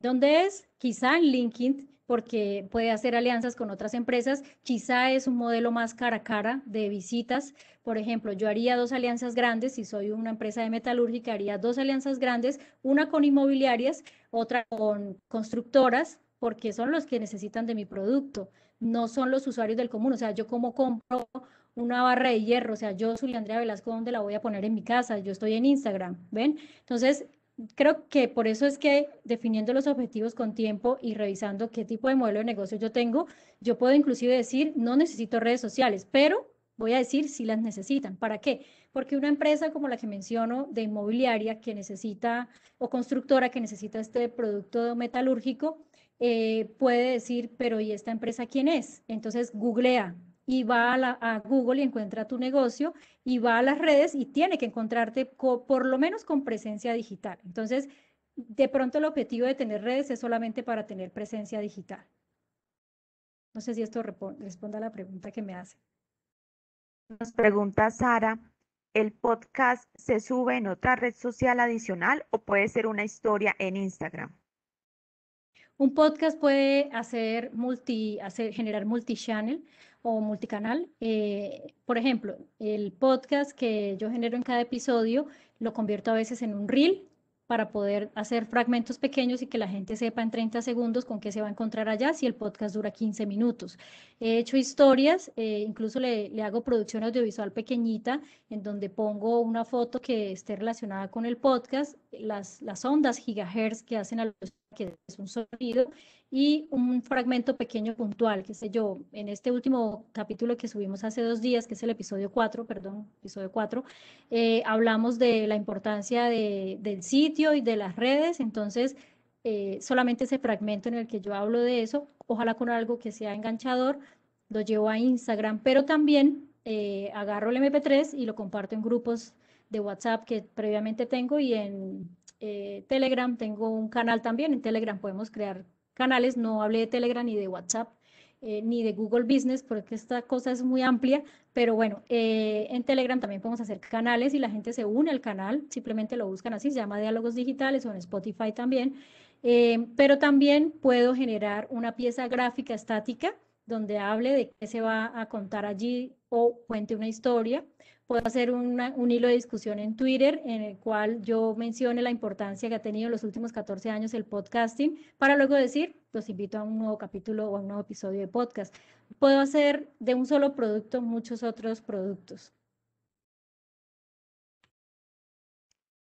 ¿Dónde es? Quizá en LinkedIn, porque puede hacer alianzas con otras empresas. Quizá es un modelo más cara a cara de visitas. Por ejemplo, yo haría dos alianzas grandes, si soy una empresa de metalúrgica, haría dos alianzas grandes, una con inmobiliarias, otra con constructoras, porque son los que necesitan de mi producto, no son los usuarios del común. O sea, yo como compro una barra de hierro, o sea, yo, Zulia Andrea Velasco, ¿dónde la voy a poner en mi casa? Yo estoy en Instagram, ¿ven? Entonces, creo que por eso es que definiendo los objetivos con tiempo y revisando qué tipo de modelo de negocio yo tengo, yo puedo inclusive decir, no necesito redes sociales, pero voy a decir si las necesitan. ¿Para qué? Porque una empresa como la que menciono de inmobiliaria que necesita o constructora que necesita este producto metalúrgico, eh, puede decir, pero ¿y esta empresa quién es? Entonces googlea y va a, Google y encuentra tu negocio y va a las redes y tiene que encontrarte por lo menos con presencia digital. Entonces, de pronto el objetivo de tener redes es solamente para tener presencia digital. No sé si esto responde a la pregunta que me hace. Nos pregunta Sara, ¿el podcast se sube en otra red social adicional o puede ser una historia en Instagram? Un podcast puede hacer multi, hacer, generar multichannel o multicanal. Eh, por ejemplo, el podcast que yo genero en cada episodio lo convierto a veces en un reel para poder hacer fragmentos pequeños y que la gente sepa en 30 segundos con qué se va a encontrar allá si el podcast dura 15 minutos. He hecho historias, eh, incluso le, le, hago producción audiovisual pequeñita en donde pongo una foto que esté relacionada con el podcast, las, las ondas gigahertz que hacen a los que es un sonido, y un fragmento pequeño puntual, que sé yo, en este último capítulo que subimos hace dos días, que es el episodio 4, perdón, episodio 4, eh, hablamos de la importancia de, del sitio y de las redes, entonces eh, solamente ese fragmento en el que yo hablo de eso, ojalá con algo que sea enganchador, lo llevo a Instagram, pero también eh, agarro el MP3 y lo comparto en grupos de WhatsApp que previamente tengo y en eh, Telegram, tengo un canal también, en Telegram podemos crear canales, no hablé de Telegram ni de WhatsApp. Eh, ni de Google Business, porque esta cosa es muy amplia, pero bueno, eh, en Telegram también podemos hacer canales y la gente se une al canal, simplemente lo buscan así, se llama Diálogos Digitales o en Spotify también, pero también puedo generar una pieza gráfica estática donde hable de qué se va a contar allí o cuente una historia puedo hacer un hilo de discusión en Twitter en el cual yo mencione la importancia que ha tenido en los últimos 14 años el podcasting para luego decir, los invito a un nuevo capítulo o a un nuevo episodio de podcast. Puedo hacer de un solo producto muchos otros productos.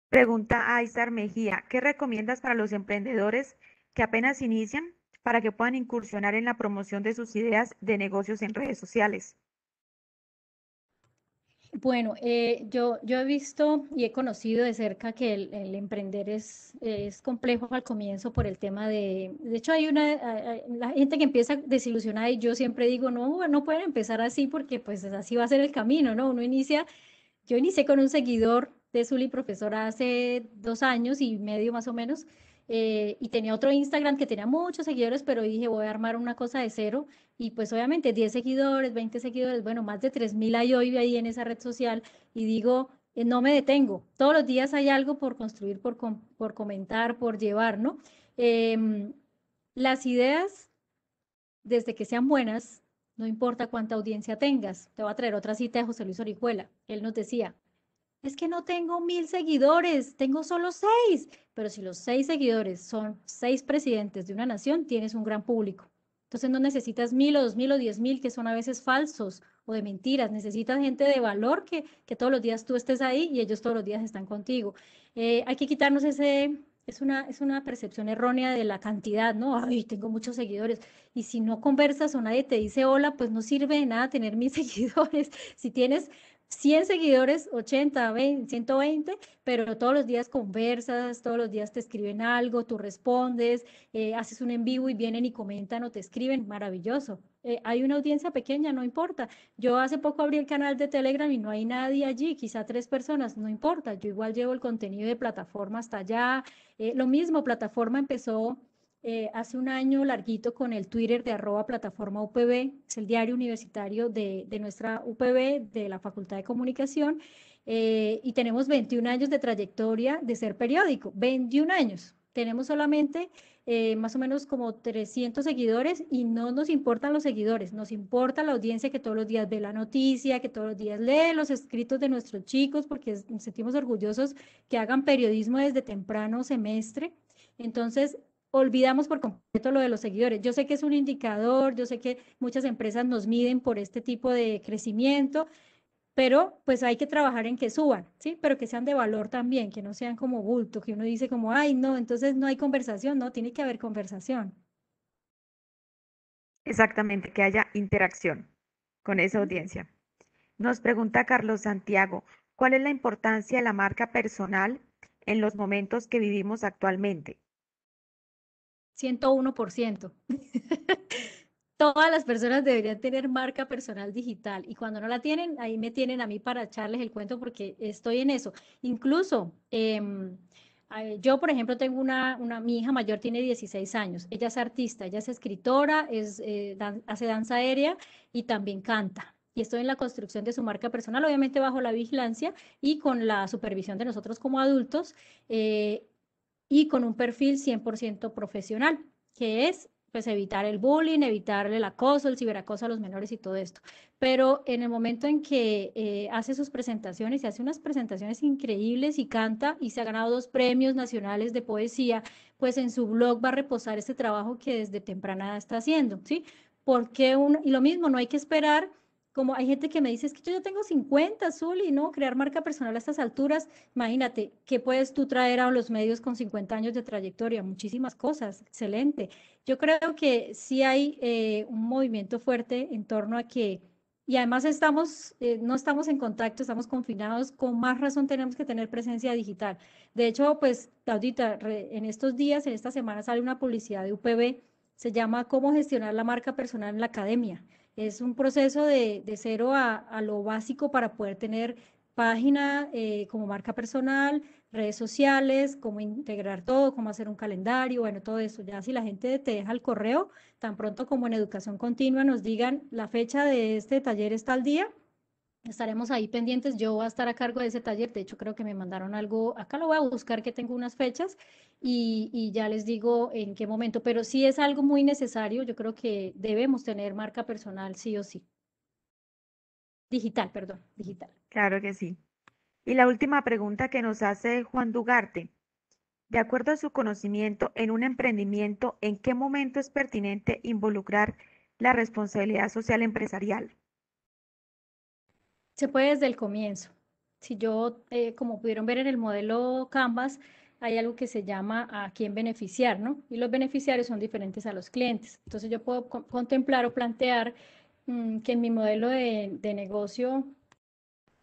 Pregunta a Aizar Mejía, ¿qué recomiendas para los emprendedores que apenas inician para que puedan incursionar en la promoción de sus ideas de negocios en redes sociales? Bueno, eh, yo, he visto y he conocido de cerca que el, emprender es, complejo al comienzo por el tema de, de hecho hay una, la gente que empieza desilusionada y yo siempre digo, no, no pueden empezar así porque pues así va a ser el camino, ¿no? Uno inicia, yo inicié con un seguidor de Zuli, profesora, hace dos años y medio más o menos, eh, y tenía otro Instagram que tenía muchos seguidores, pero dije, voy a armar una cosa de cero y pues obviamente 10 seguidores, 20 seguidores, bueno, más de mil hay hoy ahí en esa red social y digo, eh, no me detengo, todos los días hay algo por construir, por, por comentar, por llevar, ¿no? Em, las ideas, desde que sean buenas, no importa cuánta audiencia tengas. Te voy a traer otra cita de José Luis Orihuela. Él nos decía, es que no tengo mil seguidores, tengo solo seis. Pero si los seis seguidores son seis presidentes de una nación, tienes un gran público. Entonces no necesitas mil o dos mil o diez mil, que son a veces falsos o de mentiras. Necesitas gente de valor que, que todos los días tú estés ahí y ellos todos los días están contigo. Eh, hay que quitarnos ese... Es una, es una percepción errónea de la cantidad, ¿no? Ay, tengo muchos seguidores. Y si no conversas o nadie te dice hola, pues no sirve de nada tener mil *laughs* seguidores. Si tienes 100 seguidores, 80, 120, pero todos los días conversas, todos los días te escriben algo, tú respondes, eh, haces un en vivo y vienen y comentan o te escriben, maravilloso. Eh, hay una audiencia pequeña, no importa. Yo hace poco abrí el canal de Telegram y no hay nadie allí, quizá tres personas, no importa. Yo igual llevo el contenido de plataforma hasta allá. Eh, lo mismo, plataforma empezó eh, hace un año larguito con el Twitter de arroba plataforma UPB, es el diario universitario de, nuestra UPB, de la Facultad de Comunicación, eh, y tenemos 21 años de trayectoria de ser periódico, 21 años. Tenemos solamente eh, más o menos como 300 seguidores y no nos importan los seguidores, nos importa la audiencia que todos los días ve la noticia, que todos los días lee los escritos de nuestros chicos, porque nos sentimos orgullosos que hagan periodismo desde temprano semestre. Entonces, olvidamos por completo lo de los seguidores. Yo sé que es un indicador, yo sé que muchas empresas nos miden por este tipo de crecimiento, pero pues hay que trabajar en que suban, ¿sí? Pero que sean de valor también, que no sean como bulto, que uno dice como, ay, no, entonces no hay conversación, no, tiene que haber conversación. Exactamente, que haya interacción con esa audiencia. Nos pregunta Carlos Santiago, ¿cuál es la importancia de la marca personal en los momentos que vivimos actualmente? 101%. *laughs* Todas las personas deberían tener marca personal digital y cuando no la tienen, ahí me tienen a mí para echarles el cuento porque estoy en eso. Incluso... Em, yo, por ejemplo, tengo una, mi hija mayor tiene 16 años, ella es artista, ella es escritora, es, eh, hace danza aérea y también canta. Y estoy en la construcción de su marca personal, obviamente bajo la vigilancia y con la supervisión de nosotros como adultos. Eh, y con un perfil 100% profesional, que es pues evitar el bullying, evitar el acoso, el ciberacoso a los menores y todo esto. Pero en el momento en que eh, hace sus presentaciones y hace unas presentaciones increíbles y canta y se ha ganado dos premios nacionales de poesía, pues en su blog va a reposar este trabajo que desde temprana está haciendo, ¿sí? Porque y lo mismo, no hay que esperar como hay gente que me dice, es que yo ya tengo 50, Zuli, ¿no? Crear marca personal a estas alturas, imagínate, ¿qué puedes tú traer a los medios con 50 años de trayectoria? Muchísimas cosas, excelente. Yo creo que sí hay eh, un movimiento fuerte en torno a que, y además estamos, eh, no estamos en contacto, estamos confinados, con más razón tenemos que tener presencia digital. De hecho, pues, Claudita, en estos días, en esta semana sale una publicidad de UPB, se llama Cómo gestionar la marca personal en la academia. Es un proceso de, cero a, lo básico para poder tener página eh, como marca personal, redes sociales, cómo integrar todo, cómo hacer un calendario, bueno, todo eso. Ya si la gente te deja el correo, tan pronto como en educación continua nos digan la fecha de este taller está al día, estaremos ahí pendientes. Yo voy a estar a cargo de ese taller. De hecho, creo que me mandaron algo. Acá lo voy a buscar, que tengo unas fechas y, ya les digo en qué momento. Pero sí es algo muy necesario. Yo creo que debemos tener marca personal, sí o sí. Digital, perdón, digital. Claro que sí. Y la última pregunta que nos hace Juan Dugarte. De acuerdo a su conocimiento, en un emprendimiento, ¿en qué momento es pertinente involucrar la responsabilidad social empresarial? se puede desde el comienzo. Si yo, eh, como pudieron ver en el modelo Canvas, hay algo que se llama a quién beneficiar, ¿no? Y los beneficiarios son diferentes a los clientes. Entonces yo puedo contemplar o plantear mm, que en mi modelo de, de negocio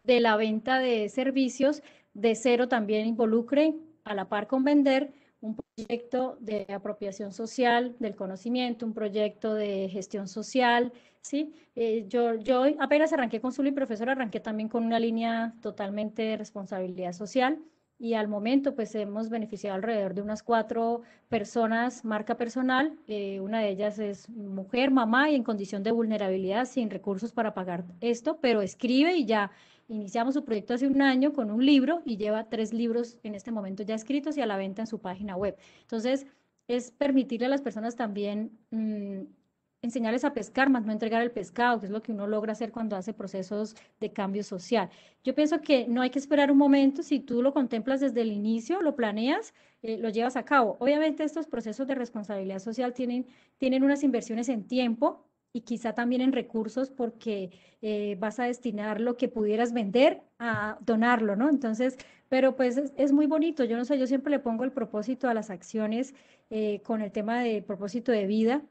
de la venta de servicios de cero también involucre a la par con vender un proyecto de apropiación social del conocimiento, un proyecto de gestión social, ¿sí? Eh, yo, yo apenas arranqué con Zulu y profesor, arranqué también con una línea totalmente de responsabilidad social y al momento pues hemos beneficiado alrededor de unas cuatro personas, marca personal, eh, una de ellas es mujer, mamá y en condición de vulnerabilidad sin recursos para pagar esto, pero escribe y ya iniciamos su proyecto hace un año con un libro y lleva tres libros en este momento ya escritos y a la venta en su página web. Entonces es permitirle a las personas también mm, enseñarles a pescar, más no entregar el pescado, que es lo que uno logra hacer cuando hace procesos de cambio social. Yo pienso que no hay que esperar un momento, si tú lo contemplas desde el inicio, lo planeas, eh, lo llevas a cabo. Obviamente estos procesos de responsabilidad social tienen, tienen unas inversiones en tiempo y quizá también en recursos porque eh, vas a destinar lo que pudieras vender a donarlo, ¿no? Entonces, pero pues es, muy bonito, yo no sé, yo siempre le pongo el propósito a las acciones eh, con el tema de propósito de vida,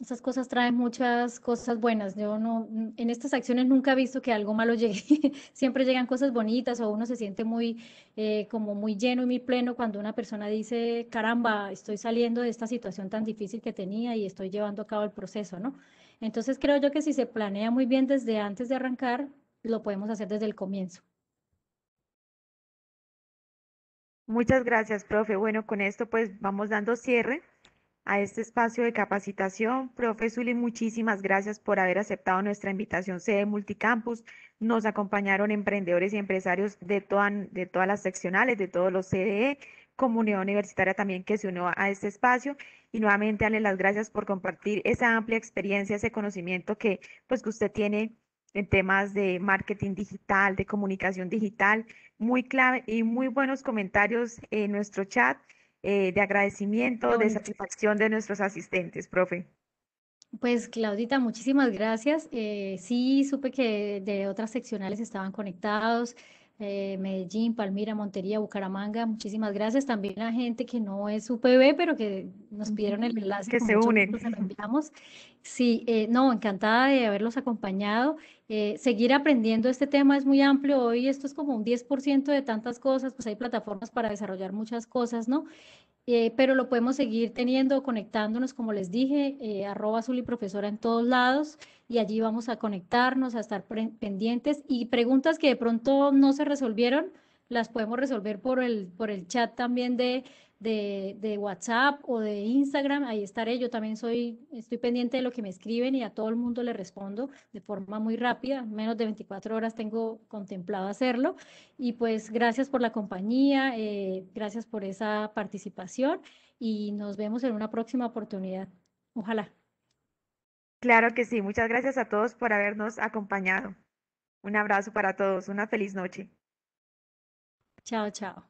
esas cosas traen muchas cosas buenas. Yo no, en estas acciones nunca he visto que algo malo *laughs* llegue. Siempre llegan cosas bonitas o uno se siente muy, eh, como muy lleno y muy pleno cuando una persona dice, caramba, estoy saliendo de esta situación tan difícil que tenía y estoy llevando a cabo el proceso, ¿no? Entonces creo yo que si se planea muy bien desde antes de arrancar, lo podemos hacer desde el comienzo. Muchas gracias, profe. Bueno, con esto pues vamos dando cierre a este espacio de capacitación. Profesor, Zuli, muchísimas gracias por haber aceptado nuestra invitación CD Multicampus. Nos acompañaron emprendedores y empresarios de, todas las seccionales, de todos los CDE, comunidad universitaria también que se unió a este espacio. Y nuevamente darle las gracias por compartir esa amplia experiencia, ese conocimiento que, pues, que usted tiene en temas de marketing digital, de comunicación digital, muy clave y muy buenos comentarios en nuestro chat. Eh, de agradecimiento, de satisfacción de nuestros asistentes, profe. Pues Claudita, muchísimas gracias. Eh, sí, supe que de otras seccionales estaban conectados. Eh, Medellín, Palmira, Montería, Bucaramanga, muchísimas gracias también a gente que no es UPB, pero que nos pidieron el enlace. Que se unen. Sí, no, encantada de haberlos acompañado eh, seguir aprendiendo este tema es muy amplio. Hoy esto es como un 10% de tantas cosas, pues hay plataformas para desarrollar muchas cosas, ¿no? Eh, pero lo podemos seguir teniendo, conectándonos, como les dije, eh, arroba Profesora en todos lados y allí vamos a conectarnos, a estar pendientes y preguntas que de pronto no se resolvieron, las podemos resolver por el, por el chat también de, de, WhatsApp o de Instagram, ahí estaré. Yo también soy, estoy pendiente de lo que me escriben y a todo el mundo le respondo de forma muy rápida, menos de 24 horas tengo contemplado hacerlo. Y pues gracias por la compañía, eh, gracias por esa participación y nos vemos en una próxima oportunidad. Ojalá. Claro que sí, muchas gracias a todos por habernos acompañado. Un abrazo para todos, una feliz noche. Chao, chao.